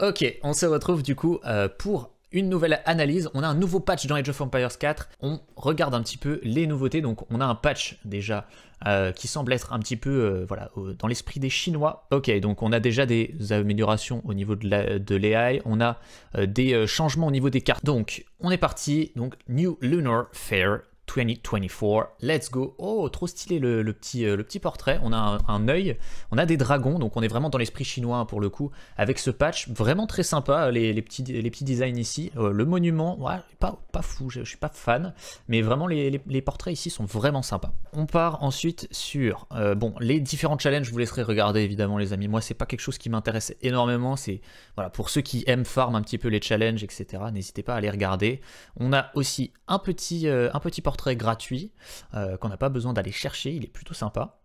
Ok, on se retrouve du coup euh, pour une nouvelle analyse. On a un nouveau patch dans Age of Empires 4. On regarde un petit peu les nouveautés. Donc on a un patch déjà euh, qui semble être un petit peu euh, voilà, dans l'esprit des Chinois. Ok, donc on a déjà des améliorations au niveau de l'AI, on a des changements au niveau des cartes. Donc on est parti, donc New Lunar Fair 2024, let's go. Oh, trop stylé le, petit, euh, le petit portrait. On a un, œil, on a des dragons, donc on est vraiment dans l'esprit chinois hein, pour le coup. Avec ce patch, vraiment très sympa euh, les, petits, les petits designs ici. Euh, le monument, ouais, pas, pas fou, je, je, suis pas fan, mais vraiment les, portraits ici sont vraiment sympas. On part ensuite sur bon les différents challenges. Je vous laisserai regarder évidemment, les amis. Moi, c'est pas quelque chose qui m'intéresse énormément. C'est voilà pour ceux qui aiment farm un petit peu les challenges, etc. N'hésitez pas à les regarder. On a aussi un petit, un petit portrait très gratuit euh, qu'on n'a pas besoin d'aller chercher, il est plutôt sympa.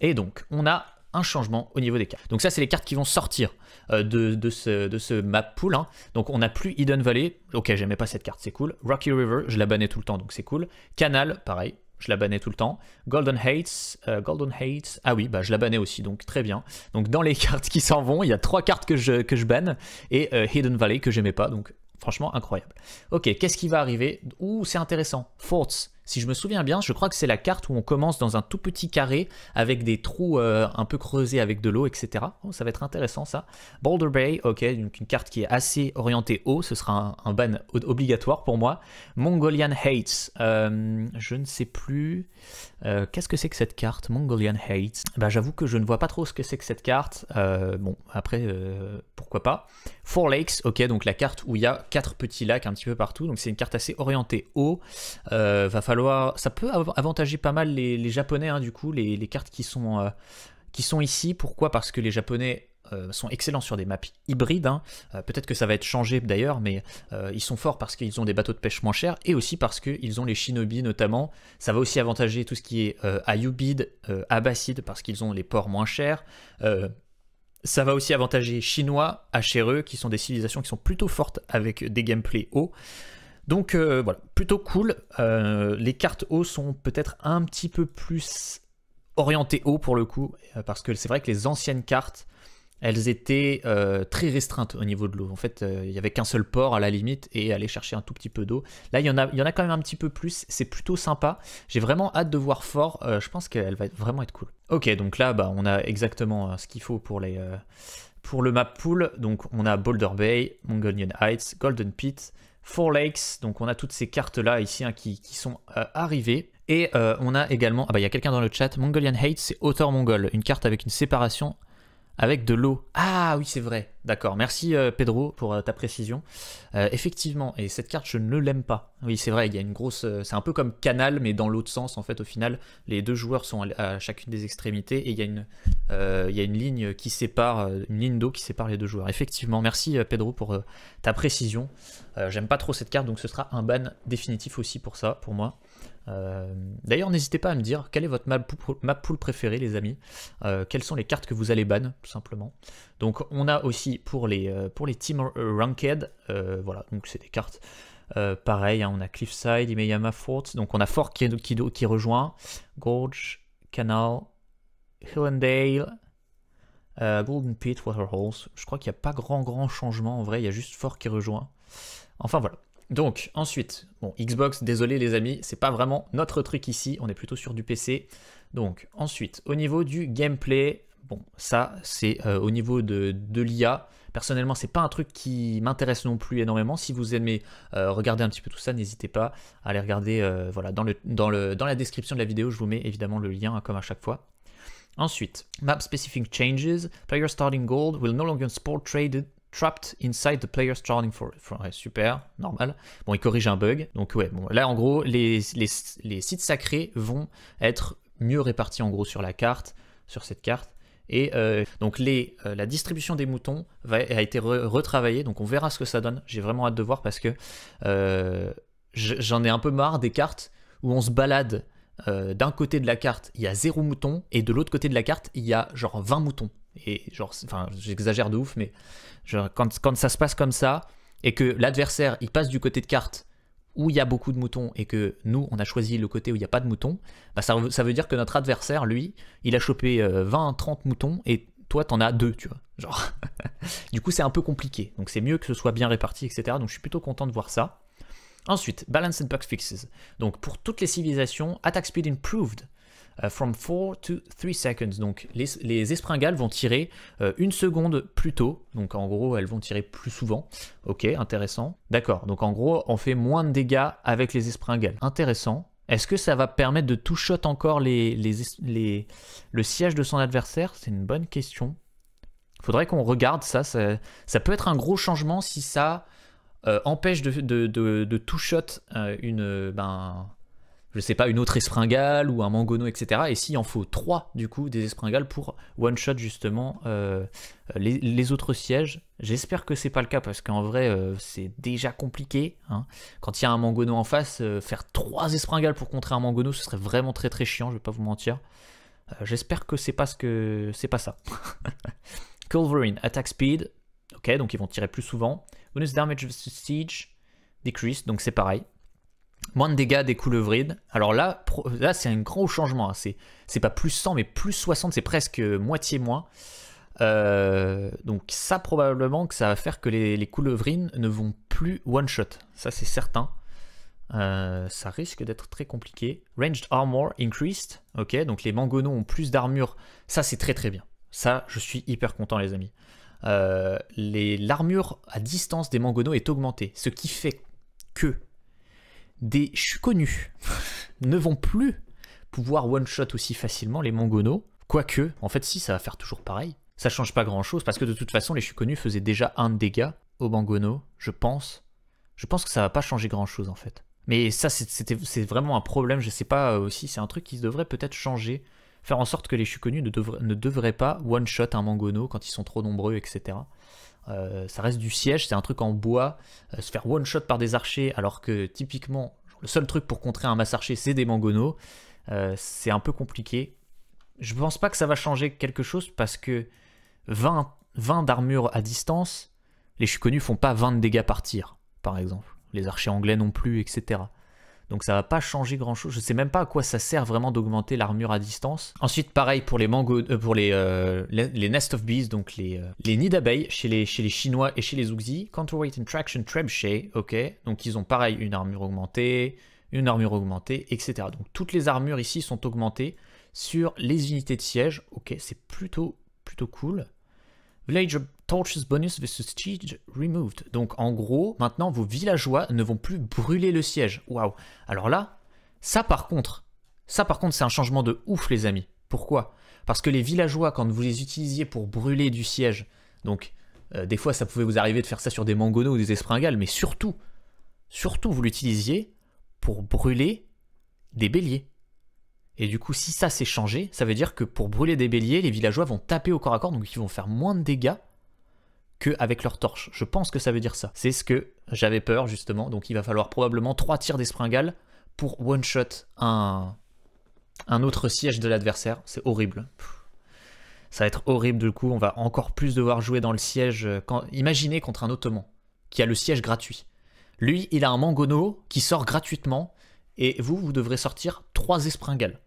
Et donc, on a un changement au niveau des cartes. Donc ça, c'est les cartes qui vont sortir euh, de, ce, de, ce, map pool. Hein. Donc on n'a plus Hidden Valley. Ok, j'aimais pas cette carte, c'est cool. Rocky River, je la bannais tout le temps, donc c'est cool. Canal, pareil, je la bannais tout le temps. Golden Hates, euh, Golden Hates, ah oui, bah je la bannais aussi, donc très bien. Donc dans les cartes qui s'en vont, il y a trois cartes que je, que je banne et Hidden Valley que j'aimais pas, donc franchement incroyable. Ok, qu'est-ce qui va arriver Ouh, c'est intéressant. Forts. Si je me souviens bien, je crois que c'est la carte où on commence dans un tout petit carré avec des trous euh, un peu creusés avec de l'eau, etc. Oh, ça va être intéressant ça. Boulder Bay, ok, donc une carte qui est assez orientée haut, ce sera un, ban obligatoire pour moi. Mongolian Hates, euh, je ne sais plus. Euh, qu'est-ce que c'est que cette carte, Mongolian Hates bah, J'avoue que je ne vois pas trop ce que c'est que cette carte. bon, après, pourquoi pas. Four Lakes, ok, donc la carte où il y a quatre petits lacs un petit peu partout, donc c'est une carte assez orientée haut. va falloir ça peut avantager pas mal les, Japonais, hein, du coup, les, cartes qui sont, euh, qui sont ici. Pourquoi Parce que les Japonais euh, sont excellents sur des maps hybrides. Hein. Euh, peut-être que ça va être changé d'ailleurs, mais ils sont forts parce qu'ils ont des bateaux de pêche moins chers et aussi parce qu'ils ont les shinobi notamment. Ça va aussi avantager tout ce qui est ayubid Abbasid parce qu'ils ont les ports moins chers. ça va aussi avantager chinois, HRE, qui sont des civilisations qui sont plutôt fortes avec des gameplays hauts. Donc euh, voilà, plutôt cool. Euh, les cartes eau sont peut-être un petit peu plus orientées eau pour le coup, euh, parce que c'est vrai que les anciennes cartes, elles étaient très restreintes au niveau de l'eau. En fait, il n'y avait qu'un seul port à la limite et aller chercher un tout petit peu d'eau. Là, il y, en a, y en a quand même un petit peu plus, c'est plutôt sympa. J'ai vraiment hâte de voir fort, je pense qu'elle va vraiment être cool. Ok, donc là, bah, on a exactement ce qu'il faut pour les... pour le map pool, donc on a Boulder Bay, Mongolian Heights, Golden Pit, Four Lakes. Donc on a toutes ces cartes-là ici hein, qui, qui, sont euh, arrivées. Et euh, on a également, ah bah il y a quelqu'un dans le chat, Mongolian Hate, c'est auteur mongol, une carte avec une séparation avec de l'eau. Ah oui, c'est vrai. D'accord. Merci euh, Pedro pour euh, ta précision. Euh, effectivement, et cette carte, je ne l'aime pas. Oui, c'est vrai, il y a une grosse... c'est un peu comme Canal, mais dans l'autre sens, en fait, au final, les deux joueurs sont à, chacune des extrémités et il y a une, il y a une ligne qui sépare, une ligne d'eau qui sépare les deux joueurs. Effectivement, merci Pedro pour ta précision. J'aime pas trop cette carte, donc ce sera un ban définitif aussi pour ça, pour moi. Euh, d'ailleurs, n'hésitez pas à me dire quelle est votre map, pool préférée, les amis. Euh, quelles sont les cartes que vous allez ban, tout simplement. Donc, on a aussi pour les, euh, pour les ranked, voilà, donc c'est des cartes. pareil, hein, on a Cliffside, Imeyama Fort, donc on a Fort qui, qui, rejoint, Gorge, Canal, Hillendale, Golden Pit, Waterholes. Je crois qu'il n'y a pas grand grand changement en vrai, il y a juste Fort qui rejoint. Enfin voilà. Donc ensuite, bon Xbox, désolé les amis, c'est pas vraiment notre truc ici, on est plutôt sur du PC. Donc ensuite, au niveau du gameplay, bon ça c'est euh, au niveau de, l'IA. Personnellement, c'est pas un truc qui m'intéresse non plus énormément. Si vous aimez euh, regarder un petit peu tout ça, n'hésitez pas à aller regarder euh, voilà, dans, le, dans, le, dans la description de la vidéo. Je vous mets évidemment le lien hein, comme à chaque fois. Ensuite, map specific changes. Player starting gold will no longer support traded Trapped inside the player's charting for. super, normal. Bon, il corrige un bug. Donc, ouais, bon, là, en gros, les, sites sacrés vont être mieux répartis, en gros, sur la carte, sur cette carte. Et euh, donc les, euh, la distribution des moutons a été retravaillée, donc on verra ce que ça donne. J'ai vraiment hâte de voir parce que euh, j'en ai un peu marre des cartes où on se balade. d'un côté de la carte, il y a zéro mouton, et de l'autre côté de la carte, il y a genre 20 moutons. Et genre, enfin, j'exagère de ouf, mais quand, ça se passe comme ça, et que l'adversaire, il passe du côté de carte où il y a beaucoup de moutons, et que nous, on a choisi le côté où il n'y a pas de moutons, bah, ça, veut dire que notre adversaire, lui, il a chopé 20, euh, 30 moutons, et toi, t'en as deux, tu vois. Genre. du coup, c'est un peu compliqué. Donc, c'est mieux que ce soit bien réparti, etc. Donc, je suis plutôt content de voir ça. Ensuite, balance and Bug Fixes. Donc, pour toutes les civilisations, Attack Speed Improved. Euh, from 4 to 3 seconds. Donc les, les espringales vont tirer euh, une seconde plus tôt. Donc en gros, elles vont tirer plus souvent. Ok, intéressant. D'accord, donc en gros, on fait moins de dégâts avec les espringales. Intéressant. Est-ce que ça va permettre de two-shot encore les, les, les, le siège de son adversaire C'est une bonne question. Faudrait qu'on regarde ça, ça, ça. peut être un gros changement si ça euh, empêche de, de, de, de two-shot une, ben, je sais pas, une autre espringale ou un mangono, etc. Et s'il en faut trois, du coup, des espringales pour one-shot justement euh, les, autres sièges. J'espère que c'est pas le cas parce qu'en vrai, euh, c'est déjà compliqué. Hein. Quand il y a un mangono en face, euh, faire trois espringales pour contrer un mangono, ce serait vraiment très très chiant, je vais pas vous mentir. J'espère que c'est pas ce que. C'est pas ça. Culverine, attack speed. Ok, donc ils vont tirer plus souvent. Bonus damage of siege, decrease, donc c'est pareil. Moins de dégâts des couleuvrines. Alors là, là c'est un gros changement. Hein. C'est pas plus 100, mais plus 60, c'est presque moitié moins. Euh, donc ça, probablement que ça va faire que les, couleuvrines ne vont plus one-shot. Ça, c'est certain. Euh, ça risque d'être très compliqué. Ranged armor increased. Ok, donc les mangonos ont plus d'armure. Ça, c'est très très bien. Ça, je suis hyper content, les amis. Euh, l'armure à distance des mangonos est augmentée, ce qui fait que des chus connus ne vont plus pouvoir one-shot aussi facilement les mangono. Quoique, en fait, si, ça va faire toujours pareil. Ça change pas grand-chose parce que de toute façon, les chus connus faisaient déjà un dégât aux Mangono, je pense. Je pense que ça va pas changer grand-chose en fait. Mais ça, c'est vraiment un problème. Je sais pas euh, aussi, c'est un truc qui devrait peut-être changer. Faire en sorte que les chus connus ne devraient pas one-shot un Mangono quand ils sont trop nombreux, etc. Euh, ça reste du siège, c'est un truc en bois, euh, se faire one shot par des archers, alors que typiquement, le seul truc pour contrer un masse archer, c'est des mangonos, euh, c'est un peu compliqué. Je pense pas que ça va changer quelque chose parce que 20, 20 d'armure à distance, les connus font pas 20 de dégâts par tir, par exemple. Les archers anglais non plus, etc donc ça va pas changer grand chose. Je sais même pas à quoi ça sert vraiment d'augmenter l'armure à distance. Ensuite, pareil pour les mango, euh, pour euh, les, nest of bees, donc les, euh, les nids d'abeilles chez les, chez les Chinois et chez les Ougzi. Counterweight and traction trebuchet, ok. Donc ils ont pareil une armure augmentée, une armure augmentée, etc. Donc toutes les armures ici sont augmentées sur les unités de siège. Ok, c'est plutôt plutôt cool. Village Torches bonus versus siege removed. Donc en gros, maintenant vos villageois ne vont plus brûler le siège. Waouh. Alors là, ça par contre, ça par contre c'est un changement de ouf les amis. Pourquoi Parce que les villageois quand vous les utilisiez pour brûler du siège, donc euh, des fois ça pouvait vous arriver de faire ça sur des mangonos ou des espringales, mais surtout, surtout vous l'utilisiez pour brûler des béliers. Et du coup, si ça s'est changé, ça veut dire que pour brûler des béliers, les villageois vont taper au corps à corps, donc ils vont faire moins de dégâts qu'avec leur torche. Je pense que ça veut dire ça. C'est ce que j'avais peur, justement. Donc il va falloir probablement trois tirs d'espringale pour one-shot un... un autre siège de l'adversaire. C'est horrible. Ça va être horrible du coup. On va encore plus devoir jouer dans le siège. Euh, quand... Imaginez contre un Ottoman qui a le siège gratuit. Lui, il a un Mangono qui sort gratuitement. Et vous, vous devrez sortir trois espringales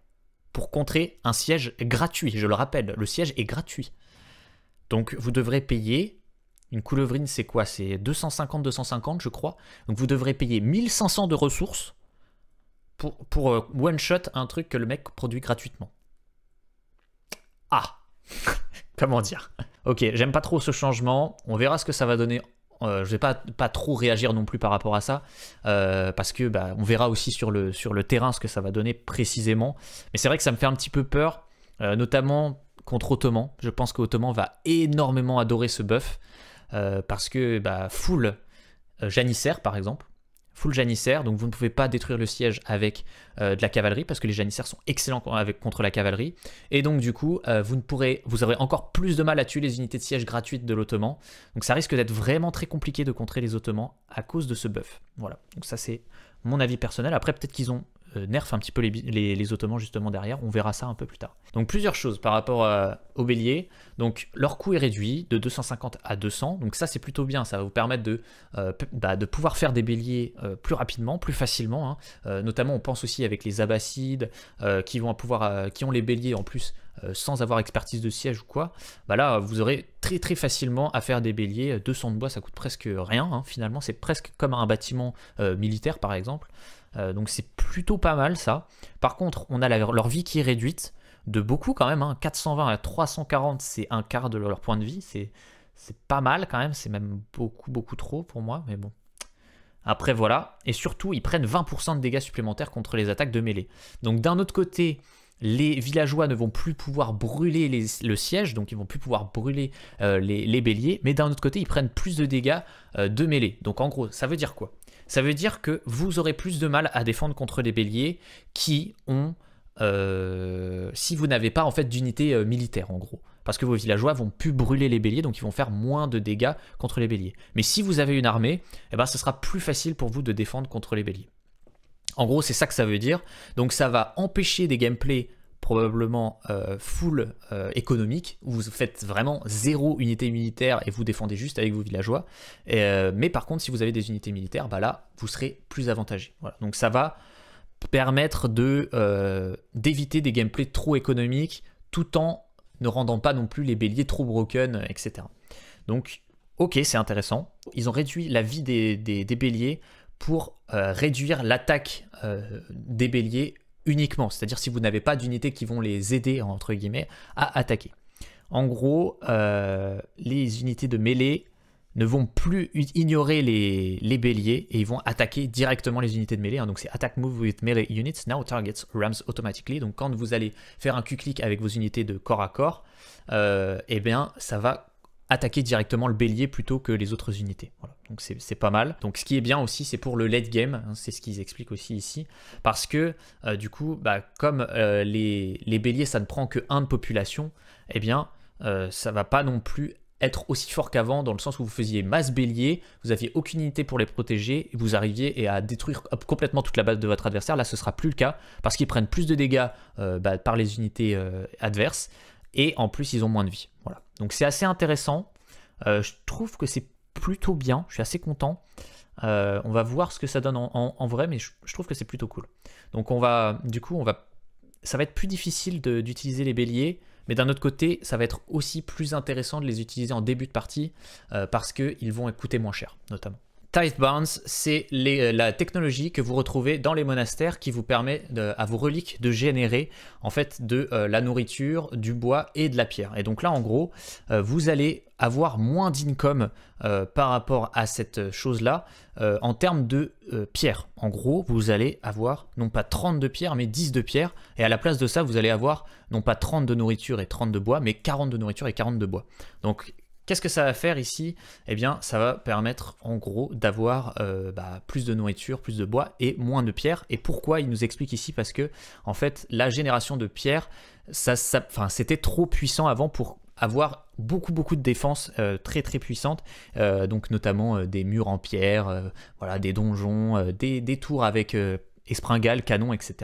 pour contrer un siège gratuit. Je le rappelle, le siège est gratuit. Donc vous devrez payer une couleuvrine, c'est quoi C'est 250-250, je crois. Donc vous devrez payer 1500 de ressources pour, pour euh, one-shot un truc que le mec produit gratuitement. Ah Comment dire Ok, j'aime pas trop ce changement. On verra ce que ça va donner. Euh, je vais pas, pas trop réagir non plus par rapport à ça, euh, parce que bah, on verra aussi sur le, sur le terrain ce que ça va donner précisément. Mais c'est vrai que ça me fait un petit peu peur, notamment contre Ottoman. Je pense qu'Ottoman va énormément adorer ce buff. Euh, parce que bah, full euh, janissaire par exemple, full janissaire, donc vous ne pouvez pas détruire le siège avec euh, de la cavalerie, parce que les janissaires sont excellents avec, contre la cavalerie, et donc du coup, vous ne pourrez, vous aurez encore plus de mal à tuer les unités de siège gratuites de l'Ottoman, donc ça risque d'être vraiment très compliqué de contrer les Ottomans à cause de ce buff. Voilà, donc ça c'est mon avis personnel, après peut-être qu'ils ont euh, nerf un petit peu les, Ottomans justement derrière. On verra ça un peu plus tard. Donc plusieurs choses par rapport aux euh, au bélier. Donc leur coût est réduit de 250 à 200. Donc ça c'est plutôt bien. Ça va vous permettre de, euh, bah, de pouvoir faire des béliers plus rapidement, plus facilement. Hein. notamment on pense aussi avec les abbassides qui vont pouvoir, qui ont les béliers en plus sans avoir expertise de siège ou quoi, bah là vous aurez très très facilement à faire des béliers. 200 de bois ça coûte presque rien hein. finalement, c'est presque comme un bâtiment militaire par exemple. Euh, donc c'est plutôt pas mal ça. Par contre, on a leur vie qui est réduite de beaucoup quand même. 420 hein. à 340, c'est un quart de leur point de vie. C'est, pas mal quand même. C'est même beaucoup, beaucoup trop pour moi. Mais bon. Après, voilà. Et surtout, ils prennent 20% de dégâts supplémentaires contre les attaques de mêlée. Donc d'un autre côté, les villageois ne vont plus pouvoir brûler le siège, donc ils vont plus pouvoir brûler euh, les, béliers, mais d'un autre côté, ils prennent plus de dégâts euh, de mêlée. Donc en gros, ça veut dire quoi ça veut dire que vous aurez plus de mal à défendre contre les béliers qui ont, euh, si vous n'avez pas en fait d'unité euh, militaire en gros. Parce que vos villageois vont plus brûler les béliers, donc ils vont faire moins de dégâts contre les béliers. Mais si vous avez une armée, eh ben, ce sera plus facile pour vous de défendre contre les béliers. En gros, c'est ça que ça veut dire. Donc ça va empêcher des gameplays probablement euh, full euh, économique, où vous faites vraiment zéro unité militaire et vous défendez juste avec vos villageois. Euh, mais par contre, si vous avez des unités militaires, bah là, vous serez plus avantagé. Donc ça va permettre de d'éviter des gameplays trop économiques, tout en ne rendant pas non plus les béliers trop broken, etc. Donc, ok, c'est intéressant. Ils ont réduit la vie des, des béliers pour réduire l'attaque des béliers uniquement, c'est-à-dire si vous n'avez pas d'unités qui vont les aider, entre guillemets, à attaquer. En gros, euh, les unités de mêlée ne vont plus ignorer les, béliers et ils vont attaquer directement les unités de mêlée. Hein. Donc c'est Attack Move with Melee Units, Now Targets Rams Automatically. Donc quand vous allez faire un q click avec vos unités de corps à corps, euh, eh bien ça va attaquer directement le bélier plutôt que les autres unités. Donc c'est pas mal. Donc ce qui est bien aussi, c'est pour le late game, hein, c'est ce qu'ils expliquent aussi ici, parce que euh, du coup, bah, comme euh, les, béliers, ça ne prend que 1 de population, eh bien, euh, ça va pas non plus être aussi fort qu'avant, dans le sens où vous faisiez masse bélier, vous aviez aucune unité pour les protéger, vous arriviez à détruire complètement toute la base de votre adversaire. Là, ce sera plus le cas, parce qu'ils prennent plus de dégâts bah, par les unités adverses, et en plus ils ont moins de vie. Voilà. Donc c'est assez intéressant. Euh, je trouve que c'est plutôt bien, je suis assez content. Euh, on va voir ce que ça donne en, vrai, mais je, trouve que c'est plutôt cool. Donc on va, du coup, on va, ça va être plus difficile d'utiliser les béliers, mais d'un autre côté, ça va être aussi plus intéressant de les utiliser en début de partie euh, parce qu'ils vont coûter moins cher, notamment. Tithe Bounds, c'est euh, la technologie que vous retrouvez dans les monastères qui vous permet à vos reliques de générer en fait de euh, la nourriture, du bois et de la pierre. Et donc là, en gros, euh, vous allez avoir moins d'income par rapport à cette chose-là en termes de pierre. En gros, vous allez avoir non pas 30 de pierre, mais 10 de pierre. Et à la place de ça, vous allez avoir non pas 30 de nourriture et 30 de bois, mais 40 de nourriture et 40 de bois. Donc Qu'est-ce que ça va faire ici Eh bien, ça va permettre en gros d'avoir euh, bah, plus de nourriture, plus de bois et moins de pierre. Et pourquoi il nous explique ici Parce que en fait, la génération de pierre, ça, ça c'était trop puissant avant pour avoir beaucoup beaucoup de défenses euh, très très puissantes, euh, donc notamment des murs en pierre, voilà, des donjons, des, tours avec espringales, canon, etc.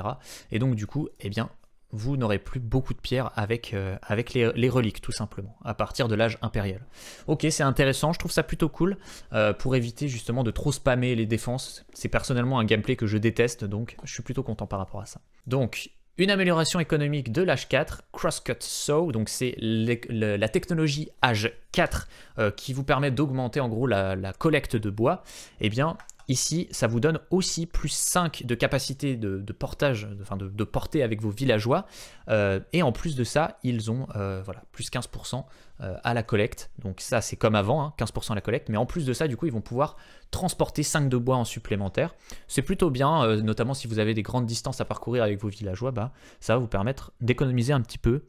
Et donc du coup, eh bien, vous n'aurez plus beaucoup de pierres avec, euh, avec les, reliques, tout simplement, à partir de l'âge impérial. Ok, c'est intéressant, je trouve ça plutôt cool, euh, pour éviter justement de trop spammer les défenses. C'est personnellement un gameplay que je déteste, donc je suis plutôt content par rapport à ça. Donc, une amélioration économique de l'âge 4, Crosscut Saw, donc c'est la technologie âge 4 euh, qui vous permet d'augmenter en gros la, la, collecte de bois, eh bien Ici, ça vous donne aussi plus 5 de capacité de, portage, de, enfin de, portée avec vos villageois. Euh, et en plus de ça, ils ont euh, voilà, plus 15% euh, à la collecte. Donc ça, c'est comme avant, 15% hein, à la collecte. Mais en plus de ça, du coup, ils vont pouvoir transporter 5 de bois en supplémentaire. C'est plutôt bien, notamment si vous avez des grandes distances à parcourir avec vos villageois. Bah, ça va vous permettre d'économiser un petit peu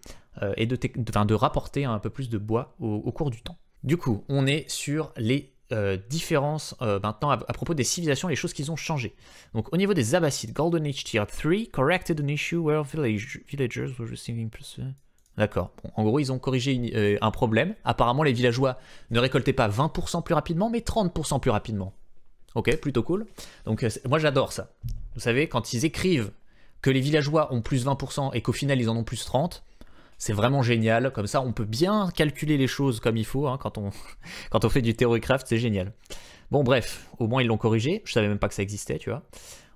et de, rapporter un peu plus de bois au cours du temps. Du coup, on est sur les euh, différence euh, maintenant à, propos des civilisations, les choses qu'ils ont changé. Donc au niveau des Abbassides, Golden Age Tier 3 corrected an issue where villagers were receiving plus. D'accord. Bon, en gros, ils ont corrigé euh, un problème. Apparemment, les villageois ne récoltaient pas 20% plus rapidement, mais 30% plus rapidement. Ok, plutôt cool. Donc moi, j'adore ça. Vous savez, quand ils écrivent que les villageois ont plus 20% et qu'au final, ils en ont plus 30%, c'est vraiment génial. Comme ça, on peut bien calculer les choses comme il faut. Hein, quand, on, quand on fait du craft, c'est génial. Bon, bref, au moins ils l'ont corrigé. Je savais même pas que ça existait, tu vois.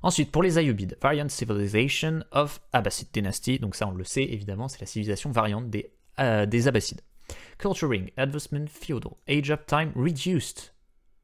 Ensuite, pour les Ayyubides, Variant Civilization of Abbasid Dynasty. Donc, ça, on le sait évidemment, c'est la civilisation variante des, euh, des Abbasides. Culturing, advancement feudal, age of time reduced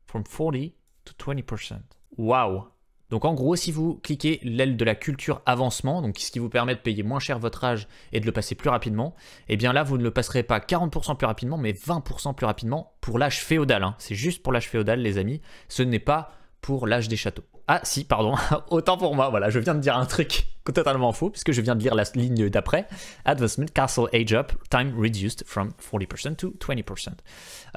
from 40 to 20%. Wow! Donc en gros, si vous cliquez l'aile de la culture avancement, donc ce qui vous permet de payer moins cher votre âge et de le passer plus rapidement, eh bien là, vous ne le passerez pas 40% plus rapidement, mais 20% plus rapidement pour l'âge féodal. Hein. C'est juste pour l'âge féodal, les amis. Ce n'est pas pour l'âge des châteaux. Ah si, pardon, autant pour moi, voilà, je viens de dire un truc totalement faux, puisque je viens de lire la ligne d'après. Advancement, castle age up, time reduced from 40% to 20%.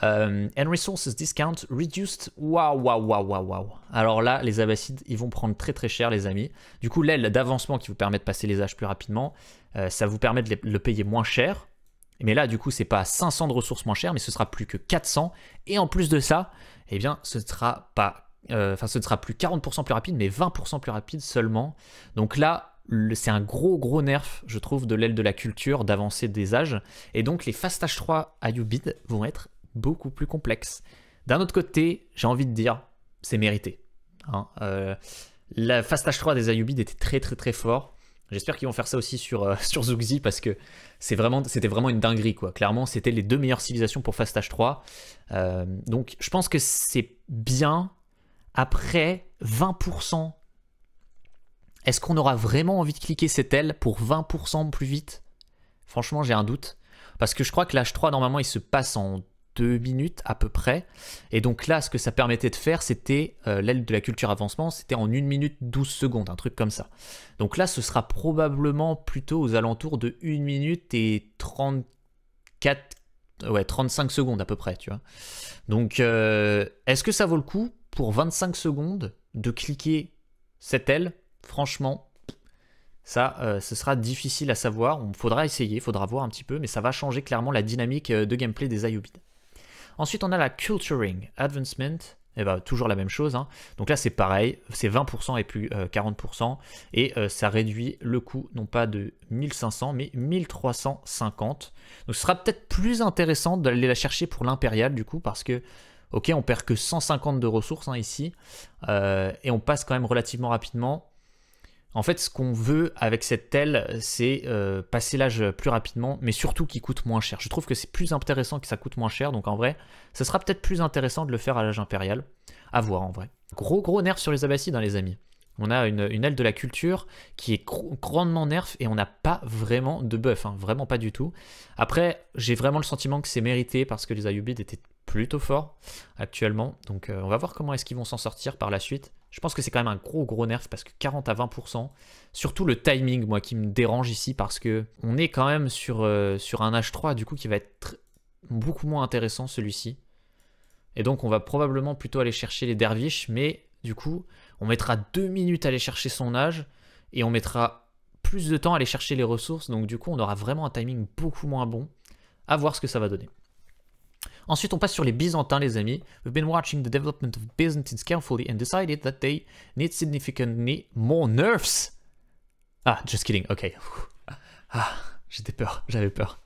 Euh, and resources discount reduced. Waouh, waouh, waouh, waouh, wow. Alors là, les abbassides, ils vont prendre très très cher, les amis. Du coup, l'aile d'avancement qui vous permet de passer les âges plus rapidement, euh, ça vous permet de le payer moins cher. Mais là, du coup, c'est pas 500 de ressources moins cher, mais ce sera plus que 400. Et en plus de ça, eh bien, ce sera pas euh, enfin ce ne sera plus 40% plus rapide, mais 20% plus rapide seulement. Donc là, c'est un gros gros nerf, je trouve, de l'aile de la culture, d'avancer des âges. Et donc les Fast H3 à vont être beaucoup plus complexes. D'un autre côté, j'ai envie de dire, c'est mérité. Hein. Euh, la Fast H3 des Ayubid était très très très fort. J'espère qu'ils vont faire ça aussi sur, euh, sur Zuxi parce que c'est vraiment, c'était vraiment une dinguerie quoi. Clairement, c'était les deux meilleures civilisations pour Fast H3. Euh, donc je pense que c'est bien. Après, 20% est-ce qu'on aura vraiment envie de cliquer cette aile pour 20% plus vite Franchement, j'ai un doute. Parce que je crois que l'H3, normalement, il se passe en 2 minutes à peu près. Et donc là, ce que ça permettait de faire, c'était euh, l'aile de la culture avancement, c'était en 1 minute 12 secondes, un truc comme ça. Donc là, ce sera probablement plutôt aux alentours de 1 minute et 34, ouais, 35 secondes à peu près, tu vois. Donc, euh, est-ce que ça vaut le coup pour 25 secondes de cliquer cette aile Franchement, ça, euh, ce sera difficile à savoir. on faudra essayer, faudra voir un petit peu, mais ça va changer clairement la dynamique euh, de gameplay des Ayubid. Ensuite, on a la Culturing Advancement. et eh ben, toujours la même chose. Hein. Donc là, c'est pareil, c'est 20% et plus 40%. Euh, et ça réduit le coût, non pas de 1500, mais 1350. Donc ce sera peut-être plus intéressant d'aller la chercher pour l'impérial, du coup, parce que, ok, on perd que 150 de ressources hein, ici. et on passe quand même relativement rapidement en fait, ce qu'on veut avec cette aile c'est euh, passer l'âge plus rapidement, mais surtout qu'il coûte moins cher. Je trouve que c'est plus intéressant que ça coûte moins cher, donc en vrai, ça sera peut-être plus intéressant de le faire à l'âge impérial. À voir en vrai. Gros gros nerf sur les abbassides, hein, les amis. On a une, aile de la culture qui est grandement nerf et on n'a pas vraiment de buff, hein, vraiment pas du tout. Après, j'ai vraiment le sentiment que c'est mérité parce que les Ayubides étaient plutôt forts actuellement. Donc euh, on va voir comment est-ce qu'ils vont s'en sortir par la suite. Je pense que c'est quand même un gros gros nerf parce que 40 à 20%, surtout le timing moi qui me dérange ici parce que on est quand même sur, euh, sur un H3 du coup qui va être beaucoup moins intéressant celui-ci. Et donc on va probablement plutôt aller chercher les derviches mais du coup on mettra 2 minutes à aller chercher son âge et on mettra plus de temps à aller chercher les ressources donc du coup on aura vraiment un timing beaucoup moins bon. À voir ce que ça va donner. Ensuite, on passe sur les Byzantins, les amis. We've been watching the development of Byzantines carefully and decided that they need significantly more nerfs. Ah, just kidding, ok. Ah, j'étais peur, j'avais peur.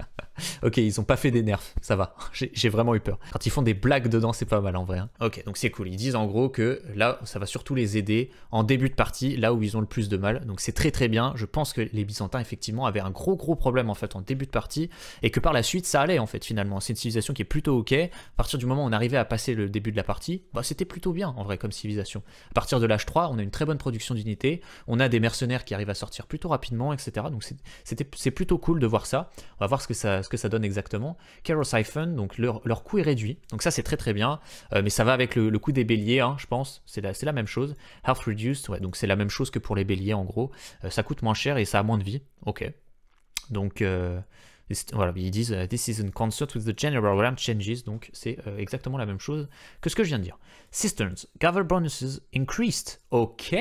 ok, ils ont pas fait des nerfs, ça va. J'ai vraiment eu peur. Quand ils font des blagues dedans, c'est pas mal en vrai. Hein. Ok, donc c'est cool. Ils disent en gros que là, ça va surtout les aider en début de partie, là où ils ont le plus de mal. Donc c'est très très bien. Je pense que les Byzantins, effectivement, avaient un gros gros problème en fait en début de partie et que par la suite, ça allait en fait finalement. C'est une civilisation qui est plutôt ok. À partir du moment où on arrivait à passer le début de la partie, bah c'était plutôt bien en vrai comme civilisation. À partir de l'âge 3, on a une très bonne production d'unités, on a des mercenaires qui arrivent à sortir plutôt rapidement, etc. Donc c'est plutôt cool de voir ça. On va voir ce que ça, que ça donne exactement. Siphon, donc leur, leur, coût est réduit. Donc ça, c'est très très bien. Euh, mais ça va avec le, le coût des béliers, hein, je pense. C'est la, la, même chose. Health Reduced, ouais, donc c'est la même chose que pour les béliers en gros. Euh, ça coûte moins cher et ça a moins de vie. Ok. Donc euh, voilà, ils disent This is in concert with the general ram changes. Donc c'est exactement la même chose que ce que je viens de dire. Cisterns, gather bonuses increased. Ok.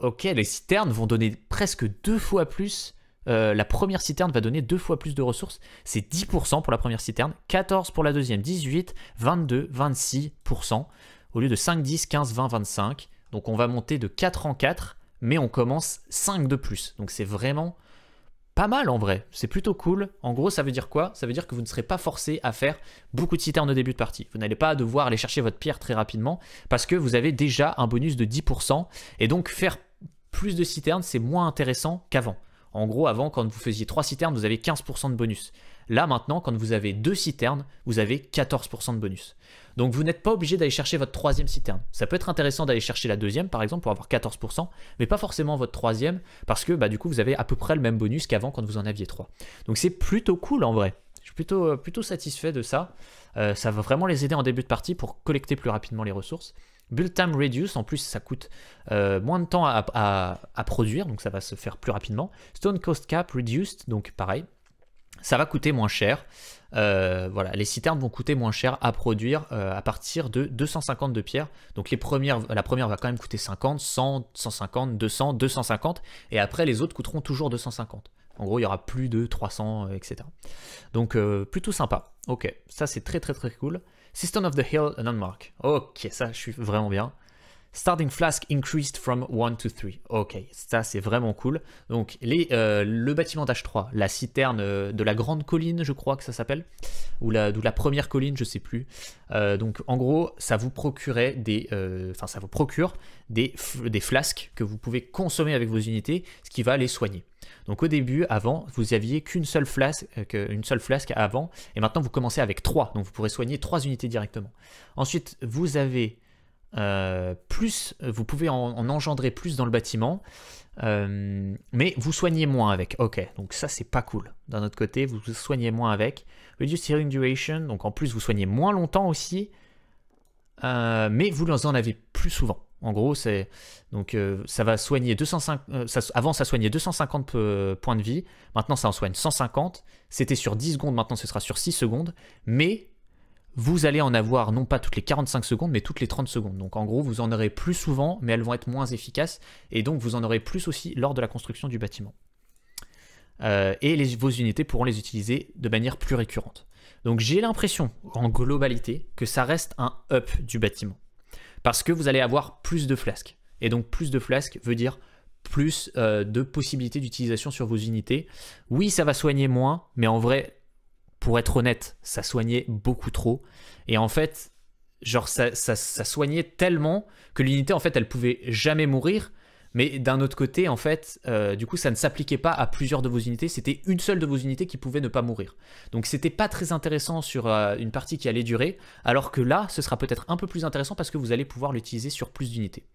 Ok, les citernes vont donner presque deux fois plus euh, la première citerne va donner deux fois plus de ressources. C'est 10% pour la première citerne, 14% pour la deuxième, 18, 22, 26%, au lieu de 5, 10, 15, 20, 25. Donc on va monter de 4 en 4, mais on commence 5 de plus. Donc c'est vraiment pas mal en vrai, c'est plutôt cool. En gros, ça veut dire quoi Ça veut dire que vous ne serez pas forcé à faire beaucoup de citernes au début de partie. Vous n'allez pas devoir aller chercher votre pierre très rapidement parce que vous avez déjà un bonus de 10%. Et donc faire plus de citernes, c'est moins intéressant qu'avant. En gros, avant, quand vous faisiez 3 citernes, vous avez 15% de bonus. Là, maintenant, quand vous avez 2 citernes, vous avez 14% de bonus. Donc, vous n'êtes pas obligé d'aller chercher votre troisième citerne. Ça peut être intéressant d'aller chercher la deuxième, par exemple, pour avoir 14%, mais pas forcément votre troisième, parce que bah, du coup, vous avez à peu près le même bonus qu'avant quand vous en aviez 3. Donc, c'est plutôt cool en vrai. Je suis plutôt, euh, plutôt satisfait de ça. Euh, ça va vraiment les aider en début de partie pour collecter plus rapidement les ressources. Build time reduced », en plus ça coûte euh, moins de temps à, produire, donc ça va se faire plus rapidement. Stone cost cap reduced, donc pareil, ça va coûter moins cher. Euh, voilà, les citernes vont coûter moins cher à produire euh, à partir de 250 de pierre. Donc les premières, la première va quand même coûter 50, 100, 150, 200, 250, et après les autres coûteront toujours 250. En gros, il y aura plus de 300, etc. Donc plutôt sympa. Ok, ça c'est très très très cool. System of the Hill, non unmark. Ok, ça, je suis vraiment bien. Starting Flask increased from 1 to 3. Ok, ça c'est vraiment cool. Donc les, euh, le bâtiment d'H3, la citerne euh, de la grande colline, je crois que ça s'appelle, ou la, la première colline, je sais plus. Euh, donc en gros, ça vous procurait des, ça vous procure des, des flasques que vous pouvez consommer avec vos unités, ce qui va les soigner. Donc au début, avant, vous aviez qu'une seule flasque, euh, une seule flasque avant, et maintenant vous commencez avec 3, donc vous pourrez soigner 3 unités directement. Ensuite, vous avez euh, plus, euh, vous pouvez en, engendrer plus dans le bâtiment, mais vous soignez moins avec. Ok, donc ça c'est pas cool. D'un autre côté, vous soignez moins avec. Reduce healing duration, donc en plus vous soignez moins longtemps aussi, mais vous en avez plus souvent. En gros, c'est donc euh, ça va soigner 205. Euh, avant, ça soignait 250 euh, points de vie. Maintenant, ça en soigne 150. C'était sur 10 secondes. Maintenant, ce sera sur 6 secondes. Mais vous allez en avoir non pas toutes les 45 secondes, mais toutes les 30 secondes. Donc, en gros, vous en aurez plus souvent, mais elles vont être moins efficaces. Et donc, vous en aurez plus aussi lors de la construction du bâtiment. et vos unités pourront les utiliser de manière plus récurrente. Donc, j'ai l'impression, en globalité, que ça reste un up du bâtiment parce que vous allez avoir plus de flasques. Et donc plus de flasques veut dire plus euh, de possibilités d'utilisation sur vos unités. Oui, ça va soigner moins, mais en vrai, pour être honnête, ça soignait beaucoup trop. Et en fait, genre ça, ça soignait tellement que l'unité, en fait, elle pouvait jamais mourir mais d'un autre côté, en fait, euh, du coup, ça ne s'appliquait pas à plusieurs de vos unités, c'était une seule de vos unités qui pouvait ne pas mourir. Donc c'était pas très intéressant sur euh, une partie qui allait durer, alors que là, ce sera peut-être un peu plus intéressant parce que vous allez pouvoir l'utiliser sur plus d'unités.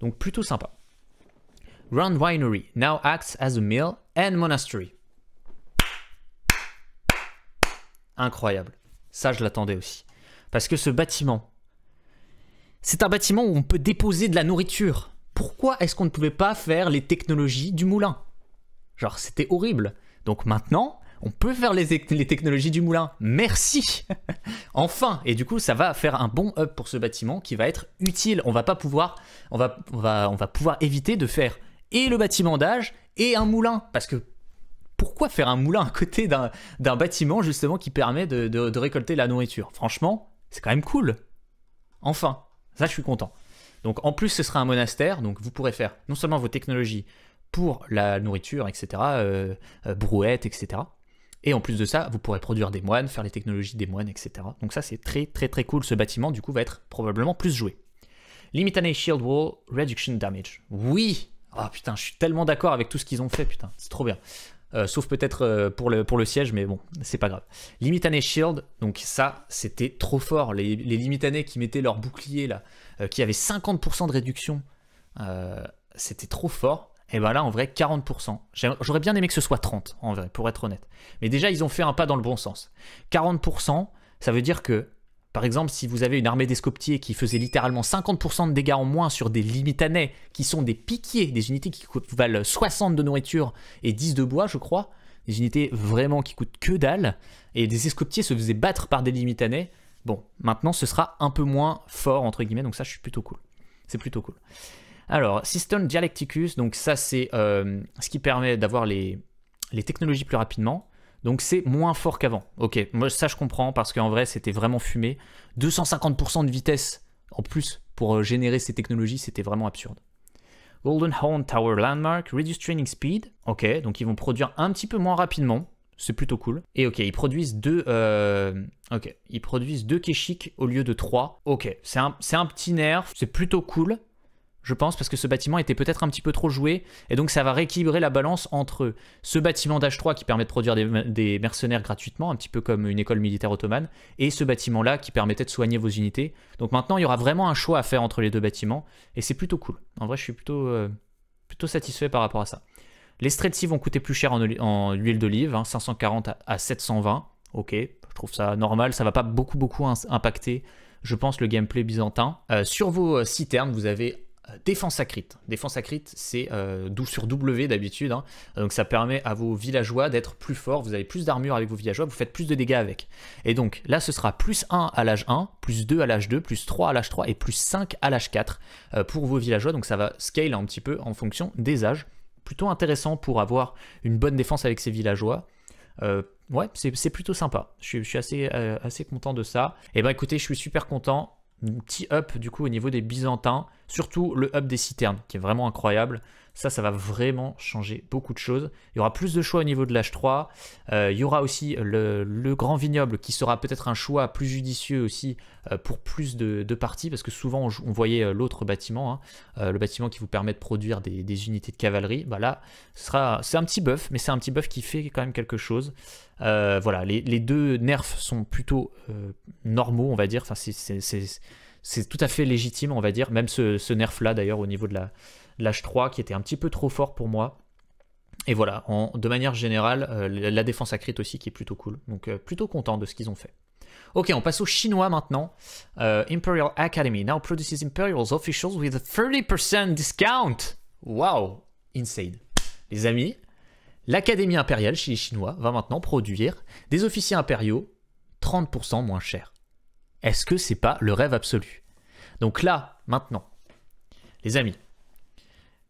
Donc plutôt sympa. Grand Winery now acts as a mill and monastery. Incroyable. Ça, je l'attendais aussi. Parce que ce bâtiment, c'est un bâtiment où on peut déposer de la nourriture pourquoi est-ce qu'on ne pouvait pas faire les technologies du moulin Genre, c'était horrible. Donc maintenant, on peut faire les, technologies du moulin. Merci Enfin Et du coup, ça va faire un bon up pour ce bâtiment qui va être utile. On va pas pouvoir... On va, on va, pouvoir éviter de faire et le bâtiment d'âge et un moulin. Parce que pourquoi faire un moulin à côté d'un bâtiment justement qui permet de récolter la nourriture Franchement, c'est quand même cool. Enfin, ça je suis content. Donc en plus, ce sera un monastère, donc vous pourrez faire non seulement vos technologies pour la nourriture, etc., euh, euh, brouettes, etc. Et en plus de ça, vous pourrez produire des moines, faire les technologies des moines, etc. Donc ça, c'est très très très cool. Ce bâtiment, du coup, va être probablement plus joué. Limitané Shield Wall, Reduction Damage. Oui Ah oh, putain, je suis tellement d'accord avec tout ce qu'ils ont fait, putain, c'est trop bien. Euh, sauf peut-être pour, le, pour le siège, mais bon, c'est pas grave. Limitané Shield, donc ça, c'était trop fort. Les, les qui mettaient leur bouclier là, euh, qui avait 50% de réduction, euh, c'était trop fort. Et bien là, en vrai, 40%. J'aurais bien aimé que ce soit 30, en vrai, pour être honnête. Mais déjà, ils ont fait un pas dans le bon sens. 40%, ça veut dire que, par exemple, si vous avez une armée d'escoptiers qui faisait littéralement 50% de dégâts en moins sur des limitanais, qui sont des piquiers, des unités qui valent 60 de nourriture et 10 de bois, je crois, des unités vraiment qui coûtent que dalle, et des escoptiers se faisaient battre par des limitanais, Bon, maintenant ce sera un peu moins fort, entre guillemets, donc ça je suis plutôt cool. C'est plutôt cool. Alors, System Dialecticus, donc ça c'est euh, ce qui permet d'avoir les, les technologies plus rapidement. Donc c'est moins fort qu'avant. Ok, moi ça je comprends parce qu'en vrai c'était vraiment fumé. 250% de vitesse en plus pour euh, générer ces technologies, c'était vraiment absurde. Golden Horn Tower Landmark, Reduce Training Speed. Ok, donc ils vont produire un petit peu moins rapidement c'est plutôt cool. Et ok, ils produisent deux, euh, ok, ils produisent deux Keshik au lieu de trois. Ok, c'est un, c'est un petit nerf, c'est plutôt cool, je pense, parce que ce bâtiment était peut-être un petit peu trop joué, et donc ça va rééquilibrer la balance entre ce bâtiment dh 3 qui permet de produire des, mercenaires gratuitement, un petit peu comme une école militaire ottomane, et ce bâtiment-là qui permettait de soigner vos unités. Donc maintenant, il y aura vraiment un choix à faire entre les deux bâtiments, et c'est plutôt cool. En vrai, je suis plutôt, euh, plutôt satisfait par rapport à ça. Les Si vont coûter plus cher en, huile d'olive, 540 hein, à 720. Ok, je trouve ça normal, ça va pas beaucoup beaucoup impacter, je pense, le gameplay byzantin. Euh, sur vos euh, citernes, vous avez euh, défense sacrite. Défense sacrite, c'est sur W d'habitude, hein. donc ça permet à vos villageois d'être plus forts, vous avez plus d'armure avec vos villageois, vous faites plus de dégâts avec. Et donc là, ce sera plus 1 à l'âge 1, plus 2 à l'âge 2, plus 3 à l'âge 3 et plus 5 à l'âge 4 pour vos villageois, donc ça va scale un petit peu en fonction des âges plutôt intéressant pour avoir une bonne défense avec ses villageois. Euh, ouais, c'est plutôt sympa. Je, suis assez, euh, assez content de ça. Et eh ben, écoutez, je suis super content. petit up du coup au niveau des Byzantins, surtout le up des citernes qui est vraiment incroyable. Ça, ça va vraiment changer beaucoup de choses. Il y aura plus de choix au niveau de l'H3. Euh, il y aura aussi le, grand vignoble qui sera peut-être un choix plus judicieux aussi euh, pour plus de, parties, parce que souvent on, voyait euh, l'autre bâtiment, hein. le bâtiment qui vous permet de produire des, unités de cavalerie. Bah là, sera, c'est un petit buff, mais c'est un petit buff qui fait quand même quelque chose. voilà, les, deux nerfs sont plutôt normaux, on va dire. c'est tout à fait légitime, on va dire. Même ce nerf-là, d'ailleurs, au niveau de la, L'âge 3 qui était un petit peu trop fort pour moi. Et voilà, en, de manière générale, euh, la défense à aussi qui est plutôt cool. Donc euh, plutôt content de ce qu'ils ont fait. Ok, on passe au chinois maintenant. Euh, Imperial Academy now produces Imperial's officials with a 30% discount. Wow, insane. Les amis, l'Académie impériale chez les Chinois va maintenant produire des officiers impériaux 30% moins chers. Est-ce que c'est pas le rêve absolu Donc là, maintenant, les amis,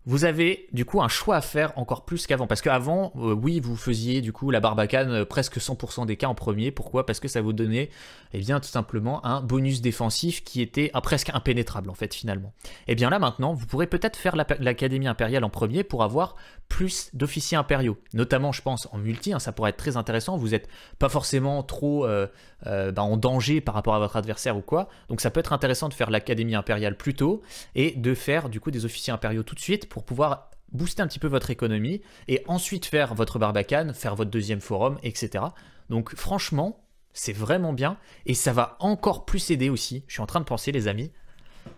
vous avez du coup un choix à faire encore plus qu'avant. Parce qu'avant, euh, oui, vous faisiez du coup la barbacane euh, presque 100% des cas en premier. Pourquoi Parce que ça vous donnait eh bien, tout simplement un bonus défensif qui était ah, presque impénétrable en fait finalement. Et eh bien là maintenant, vous pourrez peut-être faire l'Académie impériale en premier pour avoir plus d'officiers impériaux. Notamment, je pense, en multi, hein, ça pourrait être très intéressant. Vous n'êtes pas forcément trop euh, bah, en danger par rapport à votre adversaire ou quoi. Donc ça peut être intéressant de faire l'Académie impériale plus tôt et de faire du coup des officiers impériaux tout de suite pour pouvoir booster un petit peu votre économie et ensuite faire votre barbacane, faire votre deuxième forum, etc. Donc franchement, c'est vraiment bien et ça va encore plus aider aussi. Je suis en train de penser, les amis,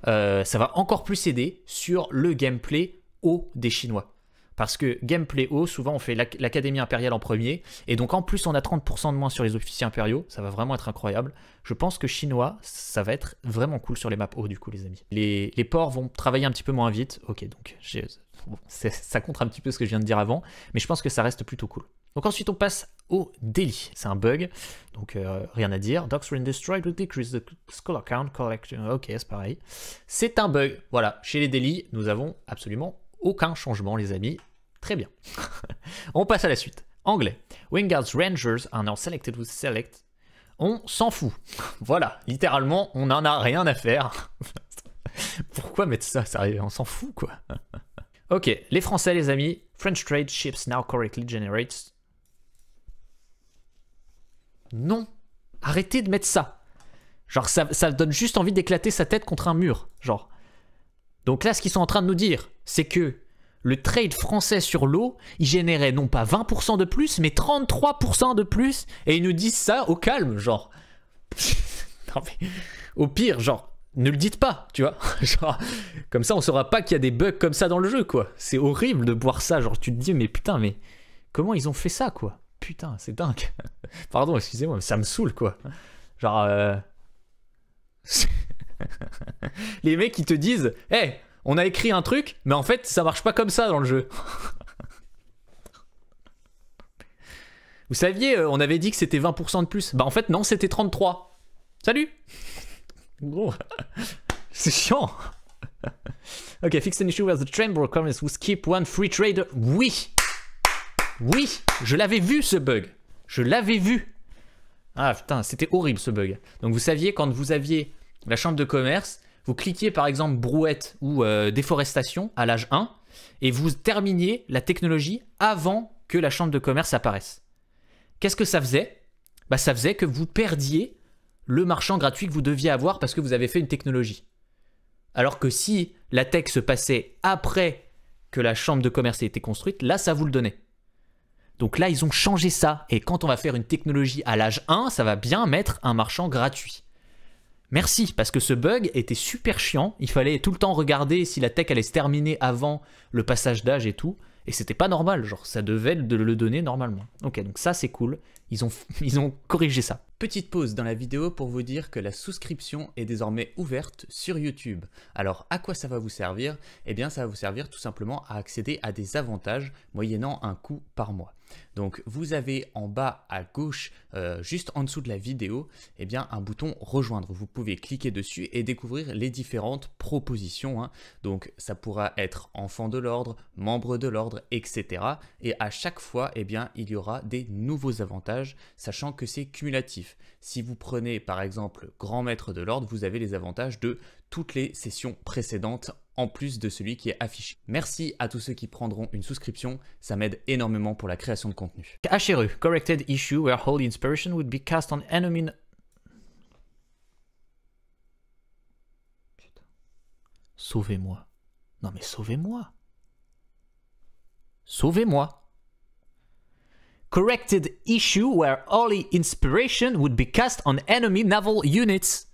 euh, ça va encore plus aider sur le gameplay haut des Chinois. Parce que gameplay haut, souvent on fait l'Académie impériale en premier, et donc en plus on a 30% de moins sur les officiers impériaux, ça va vraiment être incroyable. Je pense que chinois, ça va être vraiment cool sur les maps haut du coup les amis. Les, ports vont travailler un petit peu moins vite, ok donc ça contre un petit peu ce que je viens de dire avant, mais je pense que ça reste plutôt cool. Donc ensuite on passe au délit c'est un bug, donc euh, rien à dire. Docs were destroyed decrease the scholar count collection, ok c'est pareil. C'est un bug, voilà, chez les Delhi, nous avons absolument aucun changement, les amis. Très bien. on passe à la suite. Anglais. Wingard's Rangers are now selected with select. On s'en fout. Voilà, littéralement, on n'en a rien à faire. Pourquoi mettre ça Sérieux, on s'en fout quoi. ok, les Français, les amis. French trade ships now correctly generates. Non, arrêtez de mettre ça. Genre, ça, ça donne juste envie d'éclater sa tête contre un mur. Genre, donc là, ce qu'ils sont en train de nous dire, c'est que le trade français sur l'eau, il générait non pas 20% de plus, mais 33% de plus. Et ils nous disent ça au calme, genre. non mais, au pire, genre, ne le dites pas, tu vois. genre, comme ça, on saura pas qu'il y a des bugs comme ça dans le jeu, quoi. C'est horrible de voir ça. Genre, tu te dis, mais putain, mais comment ils ont fait ça, quoi Putain, c'est dingue. Pardon, excusez-moi, mais ça me saoule, quoi. Genre, euh, les mecs qui te disent Hé, hey, on a écrit un truc, mais en fait, ça marche pas comme ça dans le jeu. Vous saviez, euh, on avait dit que c'était 20% de plus. Bah en fait, non, c'était 33. Salut c'est chiant Ok, fix an issue where the train broke will skip one free trader. Oui Oui Je l'avais vu ce bug Je l'avais vu Ah putain, c'était horrible ce bug. Donc vous saviez quand vous aviez la chambre de commerce, vous cliquiez par exemple brouette ou euh, déforestation à l'âge 1 et vous terminiez la technologie avant que la chambre de commerce apparaisse. Qu'est-ce que ça faisait bah, Ça faisait que vous perdiez le marchand gratuit que vous deviez avoir parce que vous avez fait une technologie. Alors que si la tech se passait après que la chambre de commerce ait été construite, là, ça vous le donnait. Donc là, ils ont changé ça. Et quand on va faire une technologie à l'âge 1, ça va bien mettre un marchand gratuit. Merci, parce que ce bug était super chiant. Il fallait tout le temps regarder si la tech allait se terminer avant le passage d'âge et tout. Et c'était pas normal, genre ça devait le donner normalement. Ok, donc ça c'est cool, ont, ils ont corrigé ça. Petite pause dans la vidéo pour vous dire que la souscription est désormais ouverte sur YouTube. Alors à quoi ça va vous servir Eh bien ça va vous servir tout simplement à accéder à des avantages moyennant un coût par mois. Donc vous avez en bas à gauche, euh, juste en dessous de la vidéo, eh bien, un bouton rejoindre. Vous pouvez cliquer dessus et découvrir les différentes propositions. Hein. Donc ça pourra être enfant de l'ordre, membre de l'ordre, etc. Et à chaque fois, eh bien, il y aura des nouveaux avantages, sachant que c'est cumulatif. Si vous prenez par exemple grand maître de l'ordre, vous avez les avantages de toutes les sessions précédentes en plus de celui qui est affiché. Merci à tous ceux qui prendront une souscription, ça m'aide énormément pour la création de contenu. HRE, corrected issue where holy inspiration would be cast on enemy... Sauvez-moi. Non mais sauvez-moi. Sauvez-moi. Corrected issue where holy inspiration would be cast on enemy naval units.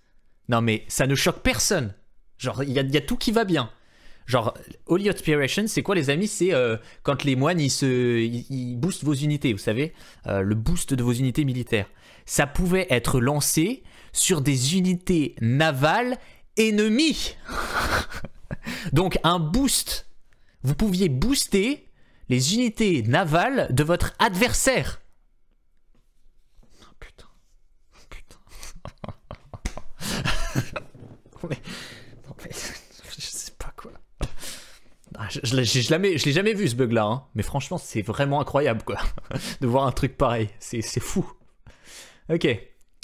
Non mais ça ne choque personne. Genre, il y, a, tout qui va bien. Genre, Holy Inspiration, c'est quoi les amis C'est euh, quand les moines, ils, boostent vos unités, vous savez euh, Le boost de vos unités militaires. Ça pouvait être lancé sur des unités navales ennemies. Donc, un boost. Vous pouviez booster les unités navales de votre adversaire. Oh, putain. putain. je, l'ai jamais vu ce bug-là, hein. mais franchement, c'est vraiment incroyable, quoi, de voir un truc pareil. C'est fou. Ok,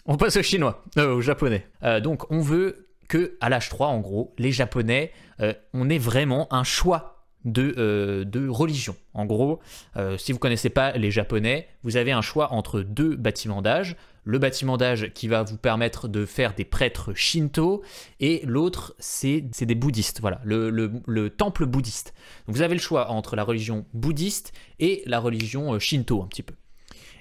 on passe au chinois, euh, au japonais. Euh, donc, on veut que à l'âge 3, en gros, les japonais, euh, on ait vraiment un choix de, religion. En gros, si vous connaissez pas les Japonais, vous avez un choix entre deux bâtiments d'âge le bâtiment d'âge qui va vous permettre de faire des prêtres shinto, et l'autre, c'est des bouddhistes, voilà, le, temple bouddhiste. vous avez le choix entre la religion bouddhiste et la religion euh, shinto, un petit peu.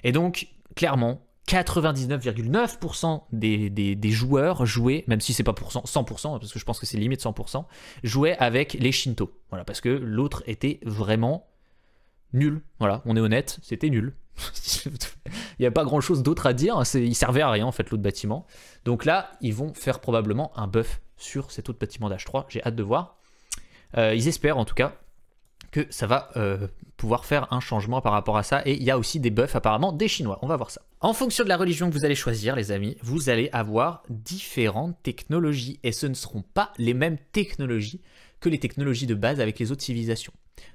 Et donc, clairement, 99,9% des, des, joueurs jouaient, même si c'est pas pour 100%, 100%, parce que je pense que c'est limite 100%, jouaient avec les shinto, voilà, parce que l'autre était vraiment Nul. Voilà, on est honnête, c'était nul. il n'y a pas grand chose d'autre à dire. Hein, il servait à rien en fait l'autre bâtiment. Donc là, ils vont faire probablement un buff sur cet autre bâtiment d'H3. J'ai hâte de voir. Euh, ils espèrent en tout cas que ça va euh, pouvoir faire un changement par rapport à ça. Et il y a aussi des buffs apparemment des Chinois. On va voir ça. En fonction de la religion que vous allez choisir, les amis, vous allez avoir différentes technologies. Et ce ne seront pas les mêmes technologies que les technologies de base avec les autres civilisations.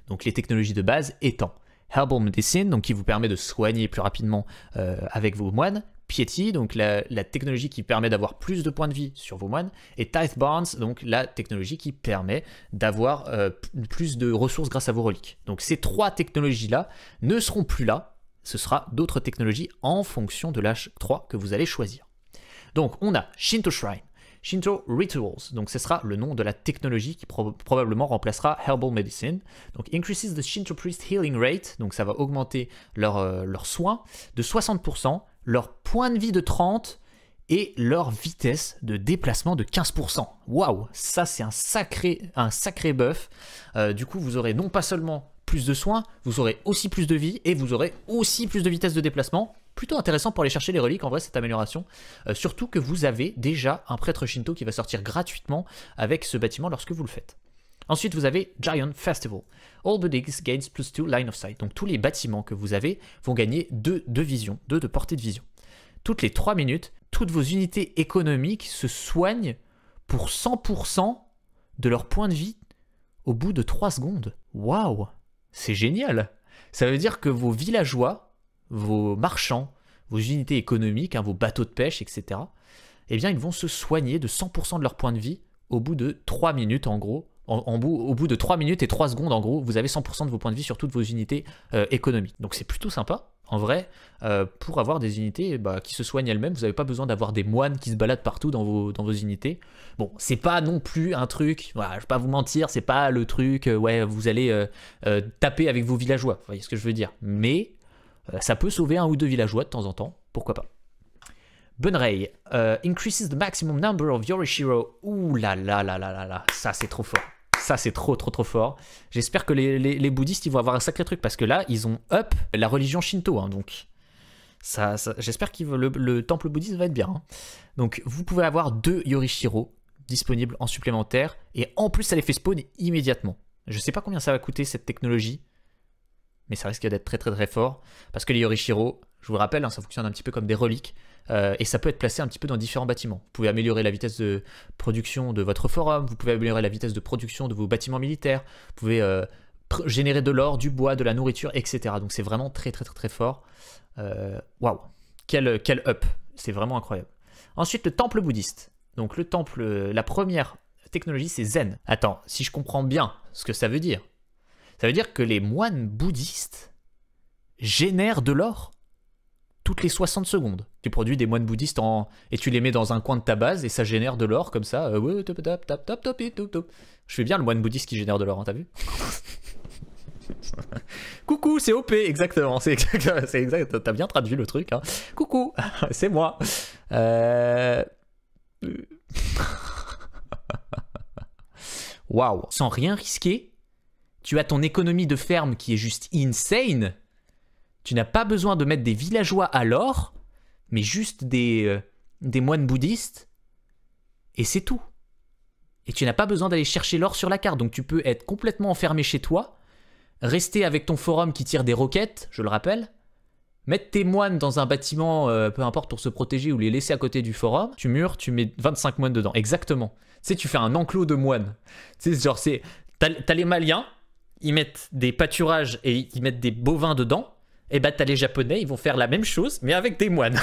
Donc les technologies de base étant Herbal Medicine, donc qui vous permet de soigner plus rapidement euh, avec vos moines, Piety, donc la, technologie qui permet d'avoir plus de points de vie sur vos moines, et Tithe Barnes, donc la technologie qui permet d'avoir euh, plus de ressources grâce à vos reliques. Donc ces trois technologies-là ne seront plus là, ce sera d'autres technologies en fonction de l'âge 3 que vous allez choisir. Donc on a Shinto Shrine, Shinto Rituals, donc ce sera le nom de la technologie qui probablement remplacera Herbal Medicine. Donc increases the Shinto Priest Healing Rate, donc ça va augmenter leurs euh, soins de 60%, leur point de vie de 30% et leur vitesse de déplacement de 15%. Waouh, ça c'est un sacré, un sacré buff. Euh, du coup, vous aurez non pas seulement plus de soins, vous aurez aussi plus de vie et vous aurez aussi plus de vitesse de déplacement plutôt intéressant pour aller chercher les reliques en vrai cette amélioration. Euh, surtout que vous avez déjà un prêtre Shinto qui va sortir gratuitement avec ce bâtiment lorsque vous le faites. Ensuite, vous avez Giant Festival. All buildings gains plus 2 line of sight. Donc tous les bâtiments que vous avez vont gagner 2 de vision, 2 de portée de vision. Toutes les 3 minutes, toutes vos unités économiques se soignent pour 100% de leur point de vie au bout de 3 secondes. Waouh C'est génial Ça veut dire que vos villageois vos marchands, vos unités économiques, hein, vos bateaux de pêche, etc., eh bien, ils vont se soigner de 100% de leur point de vie au bout de 3 minutes, en gros. au bout de 3 minutes et 3 secondes, en gros, vous avez 100% de vos points de vie sur toutes vos unités euh, économiques. Donc, c'est plutôt sympa. En vrai, euh, pour avoir des unités bah, qui se soignent elles-mêmes, vous n'avez pas besoin d'avoir des moines qui se baladent partout dans vos, unités. Bon, c'est pas non plus un truc, je je vais pas vous mentir, c'est pas le truc, euh, ouais, vous allez taper avec vos villageois, vous voyez ce que je veux dire. Mais euh, ça peut sauver un ou deux villageois de temps en temps, pourquoi pas. Bunrei, euh, increases the maximum number of Yorishiro. Ouh là là là là là là, ça c'est trop fort. Ça c'est trop trop trop fort. J'espère que les, bouddhistes ils vont avoir un sacré truc parce que là ils ont up la religion Shinto hein, donc. Ça, J'espère que le, temple bouddhiste va être bien. Hein. Donc vous pouvez avoir deux Yorishiro disponibles en supplémentaire et en plus ça les fait spawn immédiatement. Je sais pas combien ça va coûter cette technologie mais ça risque d'être très très très fort, parce que les Yorishiro, je vous rappelle, hein, ça fonctionne un petit peu comme des reliques, euh, et ça peut être placé un petit peu dans différents bâtiments. Vous pouvez améliorer la vitesse de production de votre forum, vous pouvez améliorer la vitesse de production de vos bâtiments militaires, vous pouvez euh, générer de l'or, du bois, de la nourriture, etc. Donc c'est vraiment très très très très fort. Euh, waouh, quel, quel up, c'est vraiment incroyable. Ensuite, le temple bouddhiste. Donc le temple, la première technologie, c'est Zen. Attends, si je comprends bien ce que ça veut dire, ça veut dire que les moines bouddhistes génèrent de l'or toutes les 60 secondes. Tu produis des moines bouddhistes en... et tu les mets dans un coin de ta base et ça génère de l'or comme ça. Je fais bien le moine bouddhiste qui génère de l'or, hein, t'as vu Coucou, c'est OP, exactement, c'est exact, c'est exact, t'as bien traduit le truc. Hein. Coucou, c'est moi. Wow, euh, Waouh, sans rien risquer, tu as ton économie de ferme qui est juste insane, tu n'as pas besoin de mettre des villageois à l'or, mais juste euh, des, moines bouddhistes, et c'est tout. Et tu n'as pas besoin d'aller chercher l'or sur la carte, donc tu peux être complètement enfermé chez toi, rester avec ton forum qui tire des roquettes, je le rappelle, mettre tes moines dans un bâtiment, euh, peu importe, pour se protéger ou les laisser à côté du forum, tu murs, tu mets 25 moines dedans, exactement. Tu sais, tu fais un enclos de moines. Tu sais, genre, c'est... T'as les Maliens, ils mettent des pâturages et ils mettent des bovins dedans, et eh bah ben, t'as les Japonais, ils vont faire la même chose, mais avec des moines.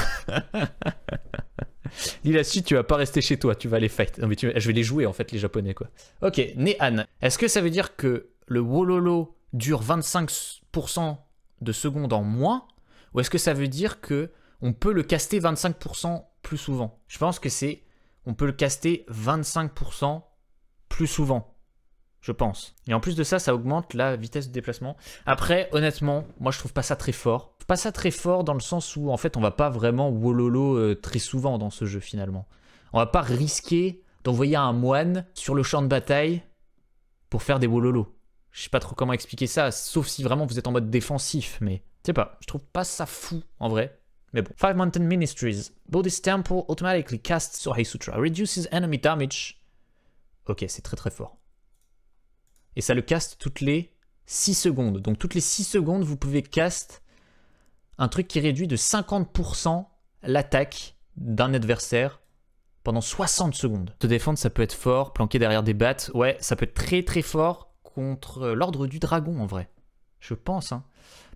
si tu vas pas rester chez toi, tu vas les fight. Non mais je vais les jouer en fait, les Japonais quoi. Ok, Nehan, est-ce que ça veut dire que le Wololo dure 25% de secondes en moins, ou est-ce que ça veut dire que on peut le caster 25% plus souvent Je pense que c'est on peut le caster 25% plus souvent je pense. Et en plus de ça, ça augmente la vitesse de déplacement. Après, honnêtement, moi je trouve pas ça très fort. Pas ça très fort dans le sens où en fait on va pas vraiment wololo euh, très souvent dans ce jeu finalement. On va pas risquer d'envoyer un moine sur le champ de bataille pour faire des wololo. Je sais pas trop comment expliquer ça, sauf si vraiment vous êtes en mode défensif, mais je sais pas, je trouve pas ça fou en vrai. Mais bon. Five Mountain Ministries. Bodhis Temple automatically casts Sohei Sutra, reduces enemy damage. Ok, c'est très très fort. Et ça le caste toutes les 6 secondes. Donc toutes les 6 secondes, vous pouvez cast un truc qui réduit de 50% l'attaque d'un adversaire pendant 60 secondes. Te défendre, ça peut être fort, planquer derrière des battes, ouais, ça peut être très très fort contre euh, l'ordre du dragon en vrai. Je pense, hein.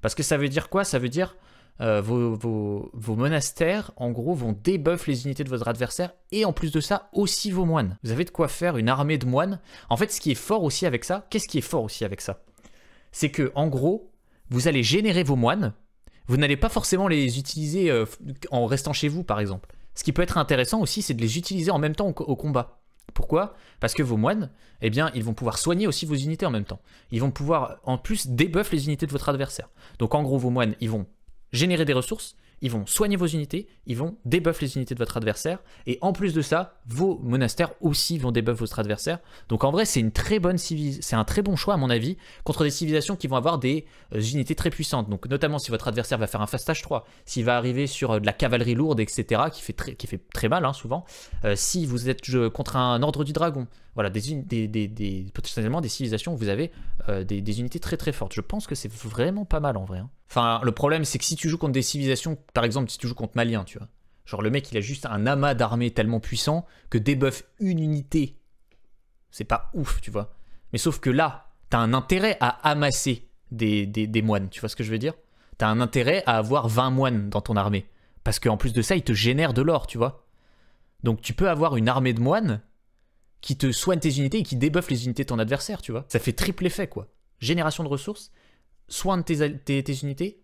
Parce que ça veut dire quoi Ça veut dire euh, vos, monastères, en gros, vont débuff les unités de votre adversaire et en plus de ça, aussi vos moines. Vous avez de quoi faire une armée de moines. En fait, ce qui est fort aussi avec ça, qu'est-ce qui est fort aussi avec ça C'est que, en gros, vous allez générer vos moines, vous n'allez pas forcément les utiliser euh, en restant chez vous, par exemple. Ce qui peut être intéressant aussi, c'est de les utiliser en même temps au, combat. Pourquoi Parce que vos moines, eh bien, ils vont pouvoir soigner aussi vos unités en même temps. Ils vont pouvoir, en plus, débuff les unités de votre adversaire. Donc, en gros, vos moines, ils vont générer des ressources, ils vont soigner vos unités, ils vont débuff les unités de votre adversaire, et en plus de ça, vos monastères aussi vont débuff votre adversaire. Donc en vrai, c'est une très bonne c'est un très bon choix à mon avis contre des civilisations qui vont avoir des euh, unités très puissantes. Donc notamment si votre adversaire va faire un fastage 3, s'il va arriver sur euh, de la cavalerie lourde, etc., qui fait très, qui fait très mal hein, souvent. Euh, si vous êtes contre un ordre du dragon, voilà, des, potentiellement des civilisations où vous avez euh, des, unités très très fortes. Je pense que c'est vraiment pas mal en vrai. Hein. Enfin, le problème c'est que si tu joues contre des civilisations, par exemple, si tu joues contre Malien, tu vois, genre le mec il a juste un amas d'armées tellement puissant que débuff une unité, c'est pas ouf, tu vois. Mais sauf que là, t'as un intérêt à amasser des, moines, tu vois ce que je veux dire T'as un intérêt à avoir 20 moines dans ton armée. Parce qu'en plus de ça, il te génère de l'or, tu vois. Donc tu peux avoir une armée de moines qui te soigne tes unités et qui débuffe les unités de ton adversaire, tu vois. Ça fait triple effet, quoi. Génération de ressources, soigne tes, tes, unités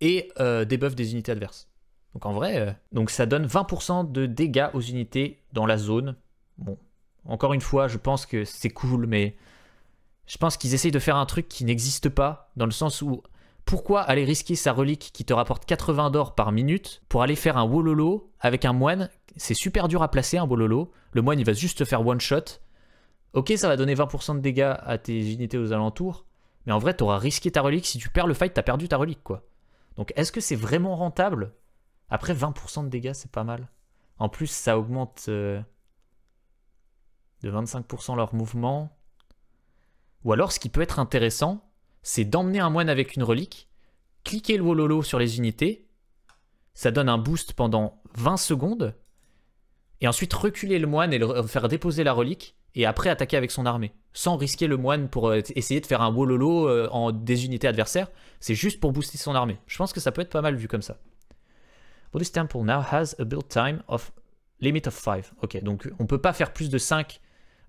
et euh, débuffe des unités adverses. Donc en vrai, euh, donc ça donne 20% de dégâts aux unités dans la zone. Bon, encore une fois, je pense que c'est cool, mais je pense qu'ils essayent de faire un truc qui n'existe pas, dans le sens où pourquoi aller risquer sa relique qui te rapporte 80 d'or par minute pour aller faire un wololo avec un moine C'est super dur à placer un wololo. Le moine, il va juste te faire one shot. Ok, ça va donner 20% de dégâts à tes unités aux alentours, mais en vrai, t'auras risqué ta relique. Si tu perds le fight, t'as perdu ta relique, quoi. Donc, est-ce que c'est vraiment rentable Après, 20% de dégâts, c'est pas mal. En plus, ça augmente euh, de 25% leur mouvement. Ou alors, ce qui peut être intéressant, c'est d'emmener un moine avec une relique, cliquer le wololo sur les unités, ça donne un boost pendant 20 secondes, et ensuite reculer le moine et le faire déposer la relique, et après attaquer avec son armée, sans risquer le moine pour euh, essayer de faire un wololo euh, en des unités adversaires, c'est juste pour booster son armée. Je pense que ça peut être pas mal vu comme ça. Buddhist Temple now has a build time of limit of 5. Ok, donc on peut pas faire plus de 5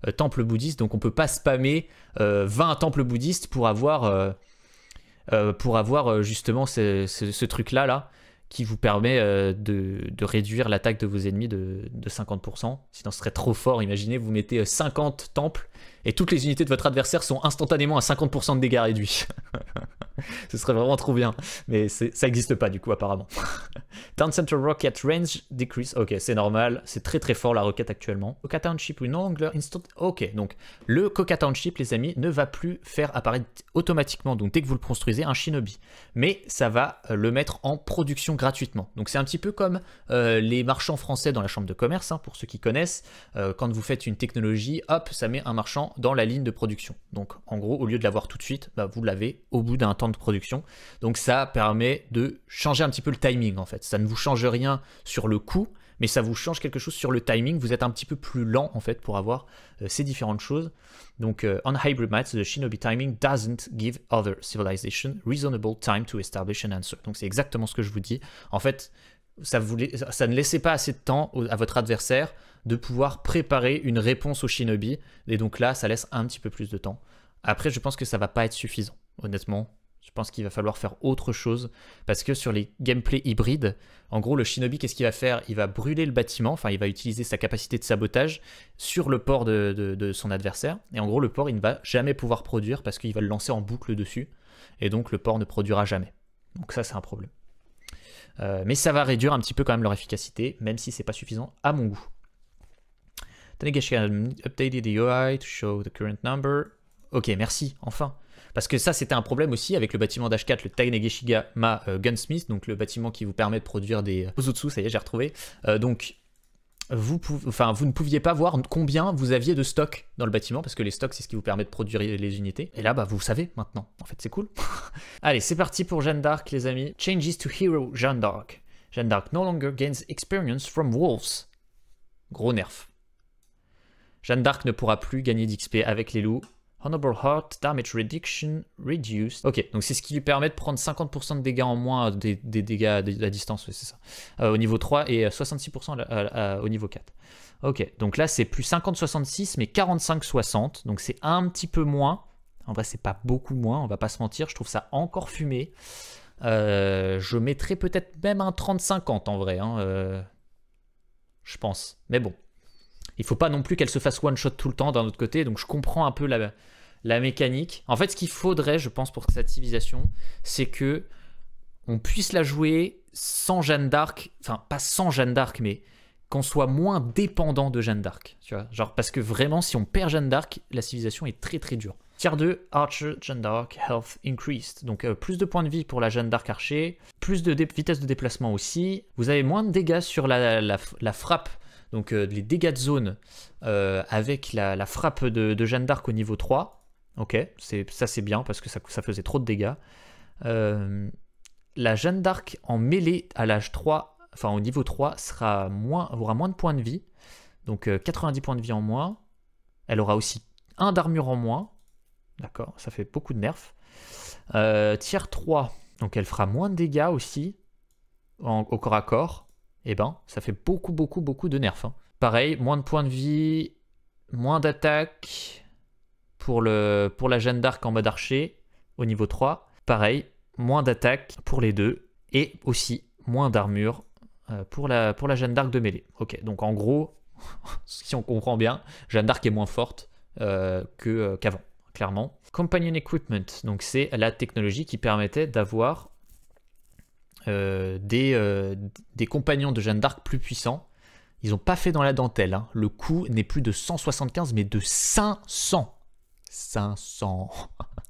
euh, temples bouddhiste, Donc on peut pas spammer 20 euh, temples bouddhistes pour avoir, euh, pour avoir justement ce, truc-là là, qui vous permet de, de réduire l'attaque de vos ennemis de, de 50%. Sinon ce serait trop fort. Imaginez, vous mettez 50 temples et toutes les unités de votre adversaire sont instantanément à 50% de dégâts réduits. Ce serait vraiment trop bien, mais ça n'existe pas du coup apparemment. Town Center Rocket Range Decrease, ok c'est normal, c'est très très fort la roquette actuellement. Coca Township une instant... ok donc le Coca Township les amis ne va plus faire apparaître automatiquement, donc dès que vous le construisez, un shinobi. Mais ça va euh, le mettre en production gratuitement. Donc c'est un petit peu comme euh, les marchands français dans la chambre de commerce, hein, pour ceux qui connaissent, euh, quand vous faites une technologie, hop, ça met un marchand dans la ligne de production. Donc en gros, au lieu de l'avoir tout de suite, bah, vous l'avez au bout d'un temps de production. Donc ça permet de changer un petit peu le timing en fait. Ça ne vous change rien sur le coût, mais ça vous change quelque chose sur le timing. Vous êtes un petit peu plus lent en fait pour avoir euh, ces différentes choses. Donc, en euh, on hybrid maths, the Shinobi timing doesn't give other civilization reasonable time to establish an answer. Donc, c'est exactement ce que je vous dis. En fait, ça, ne laissait pas assez de temps à votre adversaire de pouvoir préparer une réponse au shinobi. Et donc là, ça laisse un petit peu plus de temps. Après, je pense que ça va pas être suffisant, honnêtement. Je pense qu'il va falloir faire autre chose parce que sur les gameplays hybrides, en gros, le shinobi, qu'est-ce qu'il va faire Il va brûler le bâtiment, enfin, il va utiliser sa capacité de sabotage sur le port de, de son adversaire. Et en gros, le port, il ne va jamais pouvoir produire parce qu'il va le lancer en boucle dessus. Et donc, le port ne produira jamais. Donc, ça, c'est un problème. Euh, mais ça va réduire un petit peu quand même leur efficacité, même si c'est pas suffisant à mon goût. updated the UI to show the current number. Ok, merci, enfin. Parce que ça, c'était un problème aussi avec le bâtiment d'H4, le Tanegeshigama euh, Gunsmith, donc le bâtiment qui vous permet de produire des euh, Ozutsu, ça y est, j'ai retrouvé. donc, vous, enfin, vous ne pouviez pas voir combien vous aviez de stock dans le bâtiment, parce que les stocks, c'est ce qui vous permet de produire les unités. Et là, bah, vous savez maintenant. En fait, c'est cool. Allez, c'est parti pour Jeanne d'Arc, les amis. Changes to Hero Jeanne d'Arc. Jeanne d'Arc no longer gains experience from wolves. Gros nerf. Jeanne d'Arc ne pourra plus gagner d'XP avec les loups. Honorable Heart, Damage Reduction, Reduced. Ok, donc c'est ce qui lui permet de prendre 50% de dégâts en moins des, dégâts à distance, c'est ça, euh, au niveau 3 et 66% euh, euh, au niveau 4. Ok, donc là c'est plus 50-66 mais 45-60, donc c'est un petit peu moins. En vrai c'est pas beaucoup moins, on va pas se mentir, je trouve ça encore fumé. je mettrais peut-être même un 30-50 en vrai, hein, je pense. Mais bon, il faut pas non plus qu'elle se fasse one shot tout le temps d'un autre côté. Donc je comprends un peu la, la mécanique. En fait, ce qu'il faudrait, je pense, pour cette civilisation, c'est que on puisse la jouer sans Jeanne d'Arc. Enfin, pas sans Jeanne d'Arc, mais qu'on soit moins dépendant de Jeanne d'Arc. Tu vois, genre parce que vraiment, si on perd Jeanne d'Arc, la civilisation est très très dure. Tier 2, Archer, Jeanne d'Arc, Health Increased. Donc euh, plus de points de vie pour la Jeanne d'Arc archer, plus de vitesse de déplacement aussi. Vous avez moins de dégâts sur la frappe donc euh, les dégâts de zone euh, avec la, frappe de, Jeanne d'Arc au niveau 3. Ok, ça c'est bien parce que ça, faisait trop de dégâts. Euh, la Jeanne d'Arc en mêlée à l'âge 3, enfin au niveau 3, sera moins, aura moins de points de vie. Donc 90 points de vie en moins. Elle aura aussi 1 d'armure en moins. D'accord, ça fait beaucoup de nerfs. tier 3, donc elle fera moins de dégâts aussi au corps à corps eh ben, ça fait beaucoup, beaucoup, beaucoup de nerfs. Hein. Pareil, moins de points de vie, moins d'attaque pour, pour la Jeanne d'Arc en mode archer au niveau 3. Pareil, moins d'attaque pour les deux et aussi moins d'armure euh, pour la, pour la Jeanne d'Arc de mêlée. Ok, donc en gros, si on comprend bien, Jeanne d'Arc est moins forte euh, que euh, qu'avant, clairement. Companion Equipment, donc c'est la technologie qui permettait d'avoir euh, euh, des, compagnons de Jeanne d'Arc plus puissants. Ils n'ont pas fait dans la dentelle. Hein. Le coût n'est plus de 175, mais de 500. 500.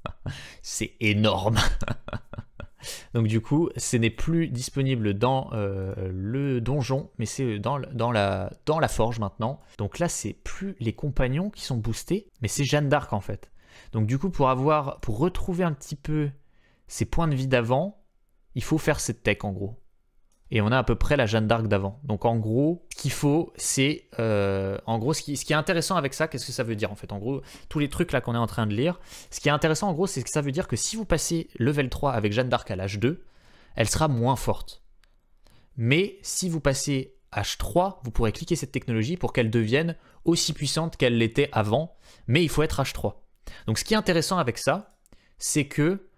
c'est énorme. Donc du coup, ce n'est plus disponible dans euh, le donjon, mais c'est dans, dans, la, dans la forge maintenant. Donc là, c'est plus les compagnons qui sont boostés, mais c'est Jeanne d'Arc en fait. Donc du coup, pour avoir, pour retrouver un petit peu ses points de vie d'avant, il faut faire cette tech en gros. Et on a à peu près la Jeanne d'Arc d'avant. Donc en gros, ce qu'il faut, c'est... Euh, en gros, ce qui, est intéressant avec ça, qu'est-ce que ça veut dire en fait En gros, tous les trucs là qu'on est en train de lire, ce qui est intéressant en gros, c'est que ça veut dire que si vous passez level 3 avec Jeanne d'Arc à l'âge 2, elle sera moins forte. Mais si vous passez H3, vous pourrez cliquer cette technologie pour qu'elle devienne aussi puissante qu'elle l'était avant, mais il faut être H3. Donc ce qui est intéressant avec ça, c'est que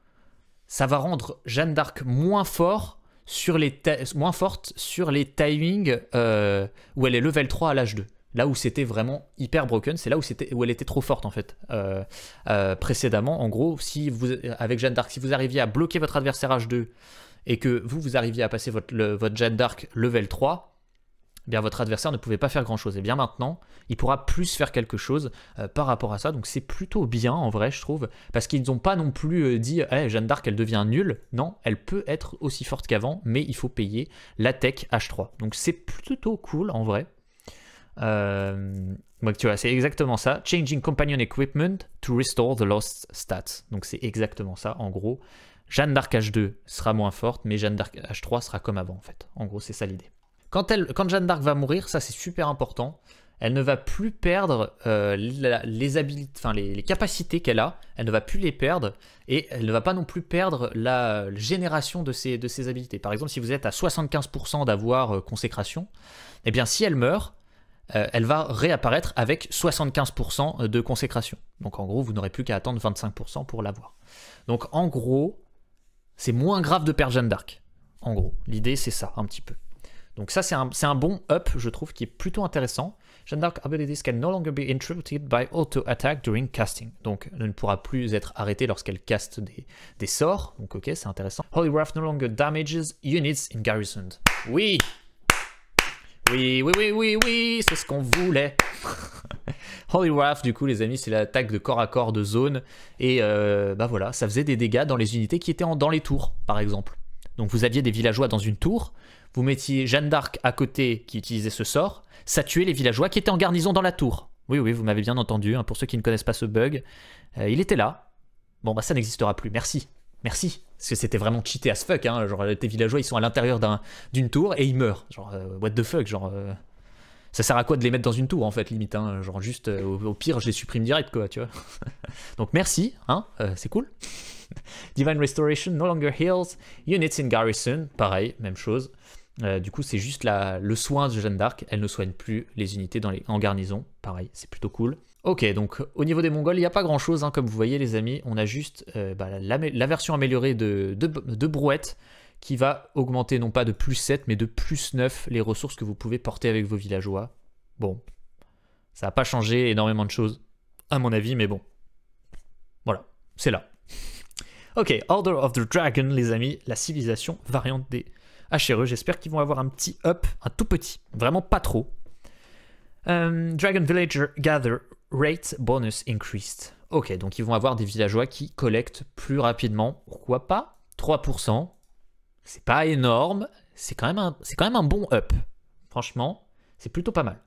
ça va rendre Jeanne d'Arc moins fort sur les moins forte sur les timings euh, où elle est level 3 à l'âge 2. Là où c'était vraiment hyper broken, c'est là où, où elle était trop forte en fait. Euh, euh, précédemment, en gros, si vous, avec Jeanne d'Arc, si vous arriviez à bloquer votre adversaire H2 et que vous, vous arriviez à passer votre, votre Jeanne d'Arc level 3, eh votre adversaire ne pouvait pas faire grand-chose. Et eh bien maintenant, il pourra plus faire quelque chose euh, par rapport à ça. Donc c'est plutôt bien en vrai, je trouve, parce qu'ils n'ont pas non plus euh, dit eh, Jeanne d'Arc, elle devient nulle. Non, elle peut être aussi forte qu'avant, mais il faut payer la tech H3. Donc c'est plutôt cool en vrai. Euh, tu vois, c'est exactement ça. Changing companion equipment to restore the lost stats. Donc c'est exactement ça, en gros. Jeanne d'Arc H2 sera moins forte, mais Jeanne d'Arc H3 sera comme avant, en fait. En gros, c'est ça l'idée. Quand, Jeanne d'Arc va mourir, ça c'est super important, elle ne va plus perdre euh, les, capacités qu'elle a, elle ne va plus les perdre, et elle ne va pas non plus perdre la, euh, génération de ses, de habilités. Par exemple, si vous êtes à 75% d'avoir euh, consécration, et eh bien si elle meurt, elle va réapparaître avec 75% de consécration. Donc en gros, vous n'aurez plus qu'à attendre 25% pour l'avoir. Donc en gros, c'est moins grave de perdre Jeanne d'Arc. En gros, l'idée c'est ça, un petit peu. Donc ça, c'est un, bon up, je trouve, qui est plutôt intéressant. Jeanne d'Arc abilities can no longer be interrupted by auto-attack during casting. Donc, elle ne pourra plus être arrêtée lorsqu'elle caste des, sorts. Donc, ok, c'est intéressant. Holy Wrath no longer damages units in garrison. Oui Oui, oui, oui, oui, oui, c'est ce qu'on voulait Holy Wrath, du coup, les amis, c'est l'attaque de corps à corps de zone. Et euh, bah voilà, ça faisait des dégâts dans les unités qui étaient dans les tours, par exemple. Donc vous aviez des villageois dans une tour, vous mettiez Jeanne d'Arc à côté qui utilisait ce sort, ça tuait les villageois qui étaient en garnison dans la tour. Oui, oui, vous m'avez bien entendu, hein, pour ceux qui ne connaissent pas ce bug. Euh, il était là. Bon, bah ça n'existera plus, merci. Merci. Parce que c'était vraiment cheaté ce fuck, hein. Genre, tes villageois, ils sont à l'intérieur d'une tour et ils meurent. Genre, euh, what the fuck, genre... Euh, ça sert à quoi de les mettre dans une tour, en fait, limite, hein. Genre, juste, au, pire, je les supprime direct, quoi, tu vois. Donc, merci, hein, c'est cool. Divine Restoration no longer heals units in garrison, pareil, même chose. Euh, du coup, c'est juste le soin de Jeanne d'Arc. Elle ne soigne plus les unités dans les, en garnison. Pareil, c'est plutôt cool. Ok, donc au niveau des Mongols, il n'y a pas grand-chose, hein, comme vous voyez les amis. On a juste euh, bah, la, version améliorée de, de, Brouette qui va augmenter non pas de plus 7, mais de plus 9 les ressources que vous pouvez porter avec vos villageois. Bon, ça n'a pas changé énormément de choses, à mon avis, mais bon. Voilà, c'est là. Ok, Order of the Dragon, les amis, la civilisation variante des à ah, J'espère qu'ils vont avoir un petit up, un tout petit, vraiment pas trop. Euh, Dragon Villager Gather Rate Bonus Increased. Ok, donc ils vont avoir des villageois qui collectent plus rapidement. Pourquoi pas 3%. C'est pas énorme. C'est quand, même un, quand même un bon up. Franchement, c'est plutôt pas mal.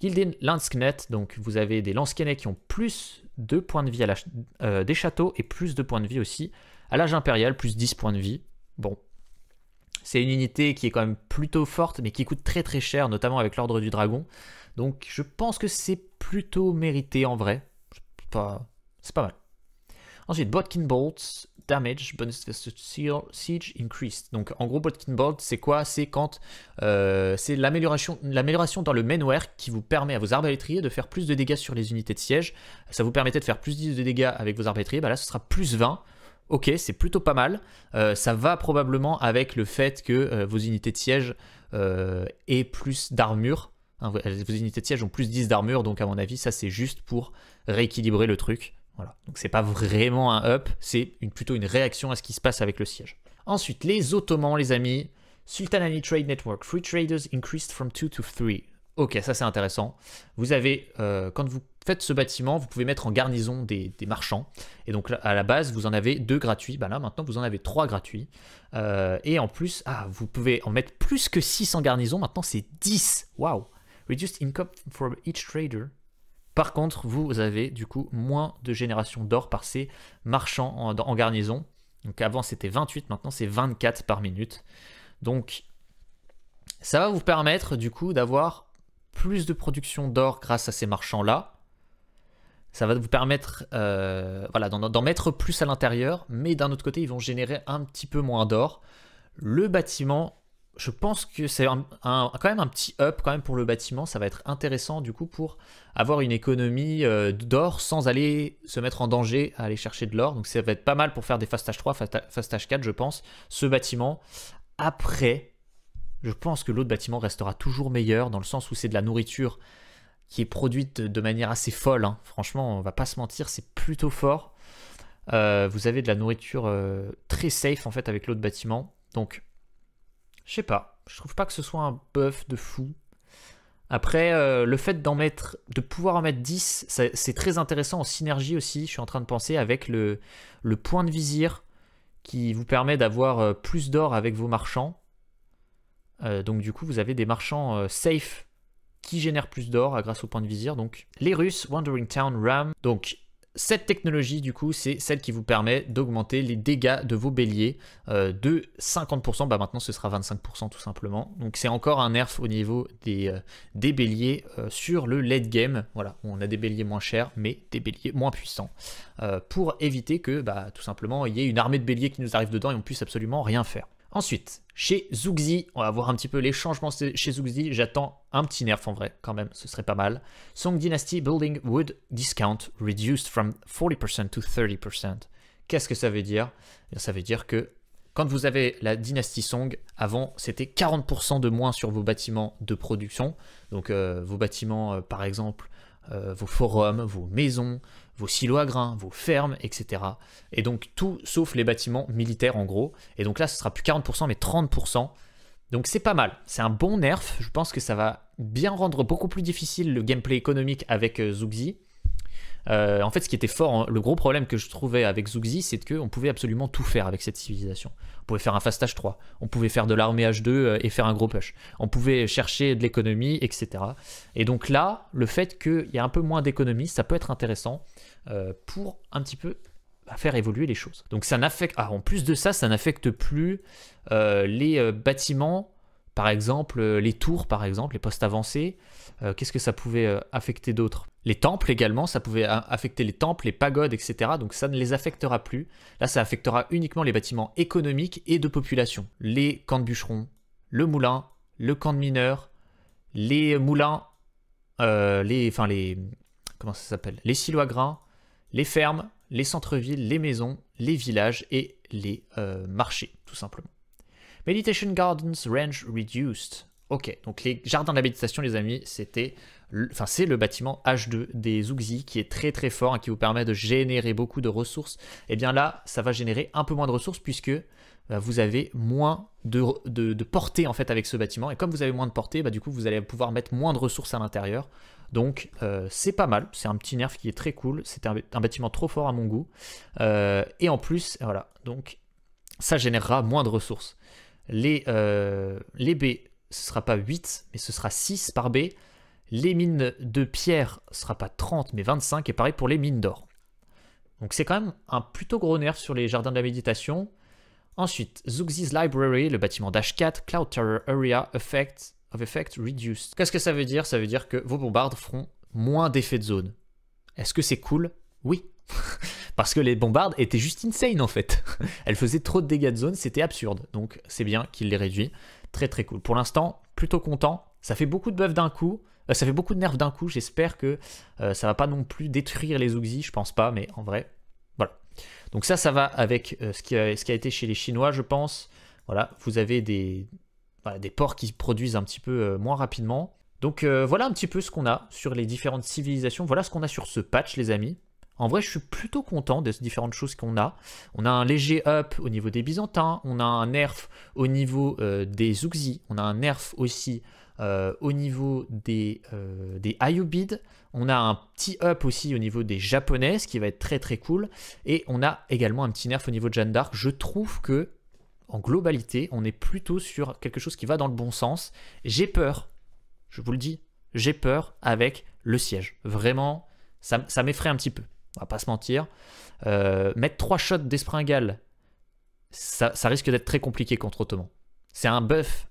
Gilded Lansknet, donc vous avez des Lanskenets qui ont plus de points de vie à l'âge euh, des châteaux et plus de points de vie aussi. À l'âge impérial, plus 10 points de vie. Bon, c'est une unité qui est quand même plutôt forte, mais qui coûte très très cher, notamment avec l'ordre du dragon. Donc je pense que c'est plutôt mérité en vrai. C'est pas, mal. Ensuite, Botkin Bolt, Damage, Bonus Siege Increased. Donc en gros, Botkin Bolt, c'est quoi C'est quand euh, c'est l'amélioration dans le mainware qui vous permet à vos arbalétriers de faire plus de dégâts sur les unités de siège. Ça vous permettait de faire plus de dégâts avec vos arbalétriers, bah là ce sera plus 20 ok, c'est plutôt pas mal. Euh, ça va probablement avec le fait que euh, vos unités de siège euh, aient plus d'armure. Hein, vos unités de siège ont plus 10 d'armure, donc à mon avis, ça c'est juste pour rééquilibrer le truc. Voilà. Donc c'est pas vraiment un up, c'est plutôt une réaction à ce qui se passe avec le siège. Ensuite, les Ottomans, les amis. Ali Trade Network, free traders increased from 2 to 3. Ok, ça c'est intéressant. Vous avez, euh, quand vous faites ce bâtiment, vous pouvez mettre en garnison des, marchands. Et donc à la base, vous en avez deux gratuits. Bah là, maintenant, vous en avez trois gratuits. Euh, et en plus, ah, vous pouvez en mettre plus que 6 en garnison. Maintenant, c'est 10. Waouh! Reduced income for each trader. Par contre, vous avez du coup moins de génération d'or par ces marchands en garnison. Donc avant, c'était 28. Maintenant, c'est 24 par minute. Donc, ça va vous permettre du coup d'avoir plus de production d'or grâce à ces marchands-là. Ça va vous permettre euh, voilà, d'en mettre plus à l'intérieur, mais d'un autre côté, ils vont générer un petit peu moins d'or. Le bâtiment, je pense que c'est quand même un petit up quand même pour le bâtiment. Ça va être intéressant du coup pour avoir une économie euh, d'or sans aller se mettre en danger à aller chercher de l'or. Donc ça va être pas mal pour faire des Fast H3, Fast H4, je pense, ce bâtiment. Après, je pense que l'autre bâtiment restera toujours meilleur dans le sens où c'est de la nourriture qui est produite de manière assez folle. Hein. Franchement, on va pas se mentir, c'est plutôt fort. Euh, vous avez de la nourriture euh, très safe en fait avec l'autre bâtiment. Donc, je sais pas, je trouve pas que ce soit un buff de fou. Après, euh, le fait d'en mettre, de pouvoir en mettre 10, c'est très intéressant en synergie aussi, je suis en train de penser, avec le, le point de vizir qui vous permet d'avoir plus d'or avec vos marchands. Euh, donc du coup, vous avez des marchands euh, safe qui génèrent plus d'or grâce au point de vizir. Donc les Russes, Wandering Town, Ram. Donc cette technologie, du coup, c'est celle qui vous permet d'augmenter les dégâts de vos béliers euh, de 50%. Bah maintenant, ce sera 25% tout simplement. Donc c'est encore un nerf au niveau des, des béliers sur le late game. Voilà, on a des béliers moins chers, mais des béliers moins puissants. pour éviter que, bah, tout simplement, il y ait une armée de béliers qui nous arrive dedans et on puisse absolument rien faire. Ensuite, chez Zugzi, on va voir un petit peu les changements chez Zugzi. J'attends un petit nerf en vrai, quand même, ce serait pas mal. Song Dynasty Building Wood Discount Reduced from 40% to 30%. Qu'est-ce que ça veut dire eh Ça veut dire que quand vous avez la dynastie Song, avant c'était 40% de moins sur vos bâtiments de production. Donc euh, vos bâtiments, euh, par exemple, euh, vos forums, vos maisons, vos silos à grains, vos fermes, etc. Et donc tout sauf les bâtiments militaires en gros. Et donc là, ce sera plus 40%, mais 30%. Donc c'est pas mal, c'est un bon nerf, je pense que ça va bien rendre beaucoup plus difficile le gameplay économique avec euh, Zugzi. Euh, en fait, ce qui était fort, hein, le gros problème que je trouvais avec Zuxi, c'est qu'on pouvait absolument tout faire avec cette civilisation. On pouvait faire un Fast H3, on pouvait faire de l'armée H2 euh, et faire un gros push. On pouvait chercher de l'économie, etc. Et donc là, le fait qu'il y a un peu moins d'économie, ça peut être intéressant euh, pour un petit peu bah, faire évoluer les choses. Donc ça n'affecte, ah, en plus de ça, ça n'affecte plus les bâtiments par exemple, euh, les tours, par exemple, les postes avancés. Euh, qu'est-ce que ça pouvait euh, affecter d'autres Les temples également, ça pouvait affecter les temples, les pagodes, etc. Donc ça ne les affectera plus. Là, ça affectera uniquement les bâtiments économiques et de population. Les camps de bûcherons, le moulin, le camp de mineurs, les moulins, les, enfin les, comment ça s'appelle Les silos grains, les fermes, les centres-villes, les maisons, les villages et les marchés, tout simplement. Meditation Gardens Range Reduced. Ok, donc les jardins de la méditation, les amis, c'était, enfin c'est le bâtiment H2 des Zugzi qui est très très fort et hein, qui vous permet de générer beaucoup de ressources. Et eh bien là, ça va générer un peu moins de ressources puisque bah, vous avez moins de, de, portée en fait avec ce bâtiment. Et comme vous avez moins de portée, bah, du coup vous allez pouvoir mettre moins de ressources à l'intérieur. Donc euh, c'est pas mal, c'est un petit nerf qui est très cool. c'est un, bâtiment trop fort à mon goût. Euh, et en plus, voilà, donc ça générera moins de ressources. Les, euh, les B, ce sera pas 8, mais ce sera 6 par B. Les mines de pierre, ce sera pas 30, mais 25, et pareil pour les mines d'or. Donc c'est quand même un plutôt gros nerf sur les jardins de la méditation. Ensuite, Zugzi's Library, le bâtiment d'H4, Cloud Terror Area, Effect of Effect Reduced. Qu'est-ce que ça veut dire Ça veut dire que vos bombardes feront moins d'effets de zone. Est-ce que c'est cool Oui. Parce que les bombardes étaient juste insane en fait. Elles faisaient trop de dégâts de zone, c'était absurde. Donc c'est bien qu'il les réduit. Très très cool. Pour l'instant, plutôt content. Ça fait beaucoup de buffs d'un coup. Euh, ça fait beaucoup de nerfs d'un coup. J'espère que ça euh, ça va pas non plus détruire les Uxie. Je pense pas, mais en vrai, voilà. Donc ça, ça va avec euh, ce, qui a, été chez les Chinois, je pense. Voilà, vous avez des, ports qui produisent un petit peu moins rapidement. Donc voilà un petit peu ce qu'on a sur les différentes civilisations. Voilà ce qu'on a sur ce patch, les amis. En vrai, je suis plutôt content des différentes choses qu'on a. On a un léger up au niveau des Byzantins, on a un nerf au niveau euh, des Zuxi, on a un nerf aussi euh, au niveau des, euh, des on a un petit up aussi au niveau des Japonais, ce qui va être très très cool, et on a également un petit nerf au niveau de Jeanne d'Arc. Je trouve que, en globalité, on est plutôt sur quelque chose qui va dans le bon sens. J'ai peur, je vous le dis, j'ai peur avec le siège. Vraiment, ça m'effraie un petit peu on va pas se mentir. Euh, mettre trois shots d'espringales, ça, risque d'être très compliqué contre Ottoman. C'est un buff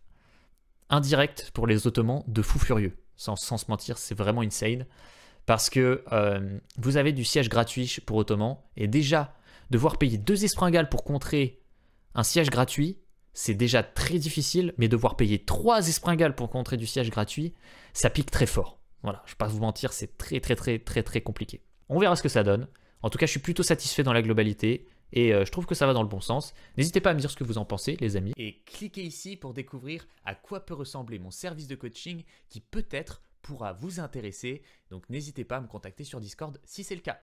indirect pour les Ottomans de fou furieux. Sans, se mentir, c'est vraiment insane. Parce que euh, vous avez du siège gratuit pour Ottoman, et déjà, devoir payer deux Espringales pour contrer un siège gratuit, c'est déjà très difficile, mais devoir payer trois Espringales pour contrer du siège gratuit, ça pique très fort. Voilà, je ne vais pas vous mentir, c'est très très très très très compliqué. On verra ce que ça donne. En tout cas, je suis plutôt satisfait dans la globalité et euh, je trouve que ça va dans le bon sens. N'hésitez pas à me dire ce que vous en pensez, les amis. Et cliquez ici pour découvrir à quoi peut ressembler mon service de coaching qui peut-être pourra vous intéresser. Donc n'hésitez pas à me contacter sur Discord si c'est le cas.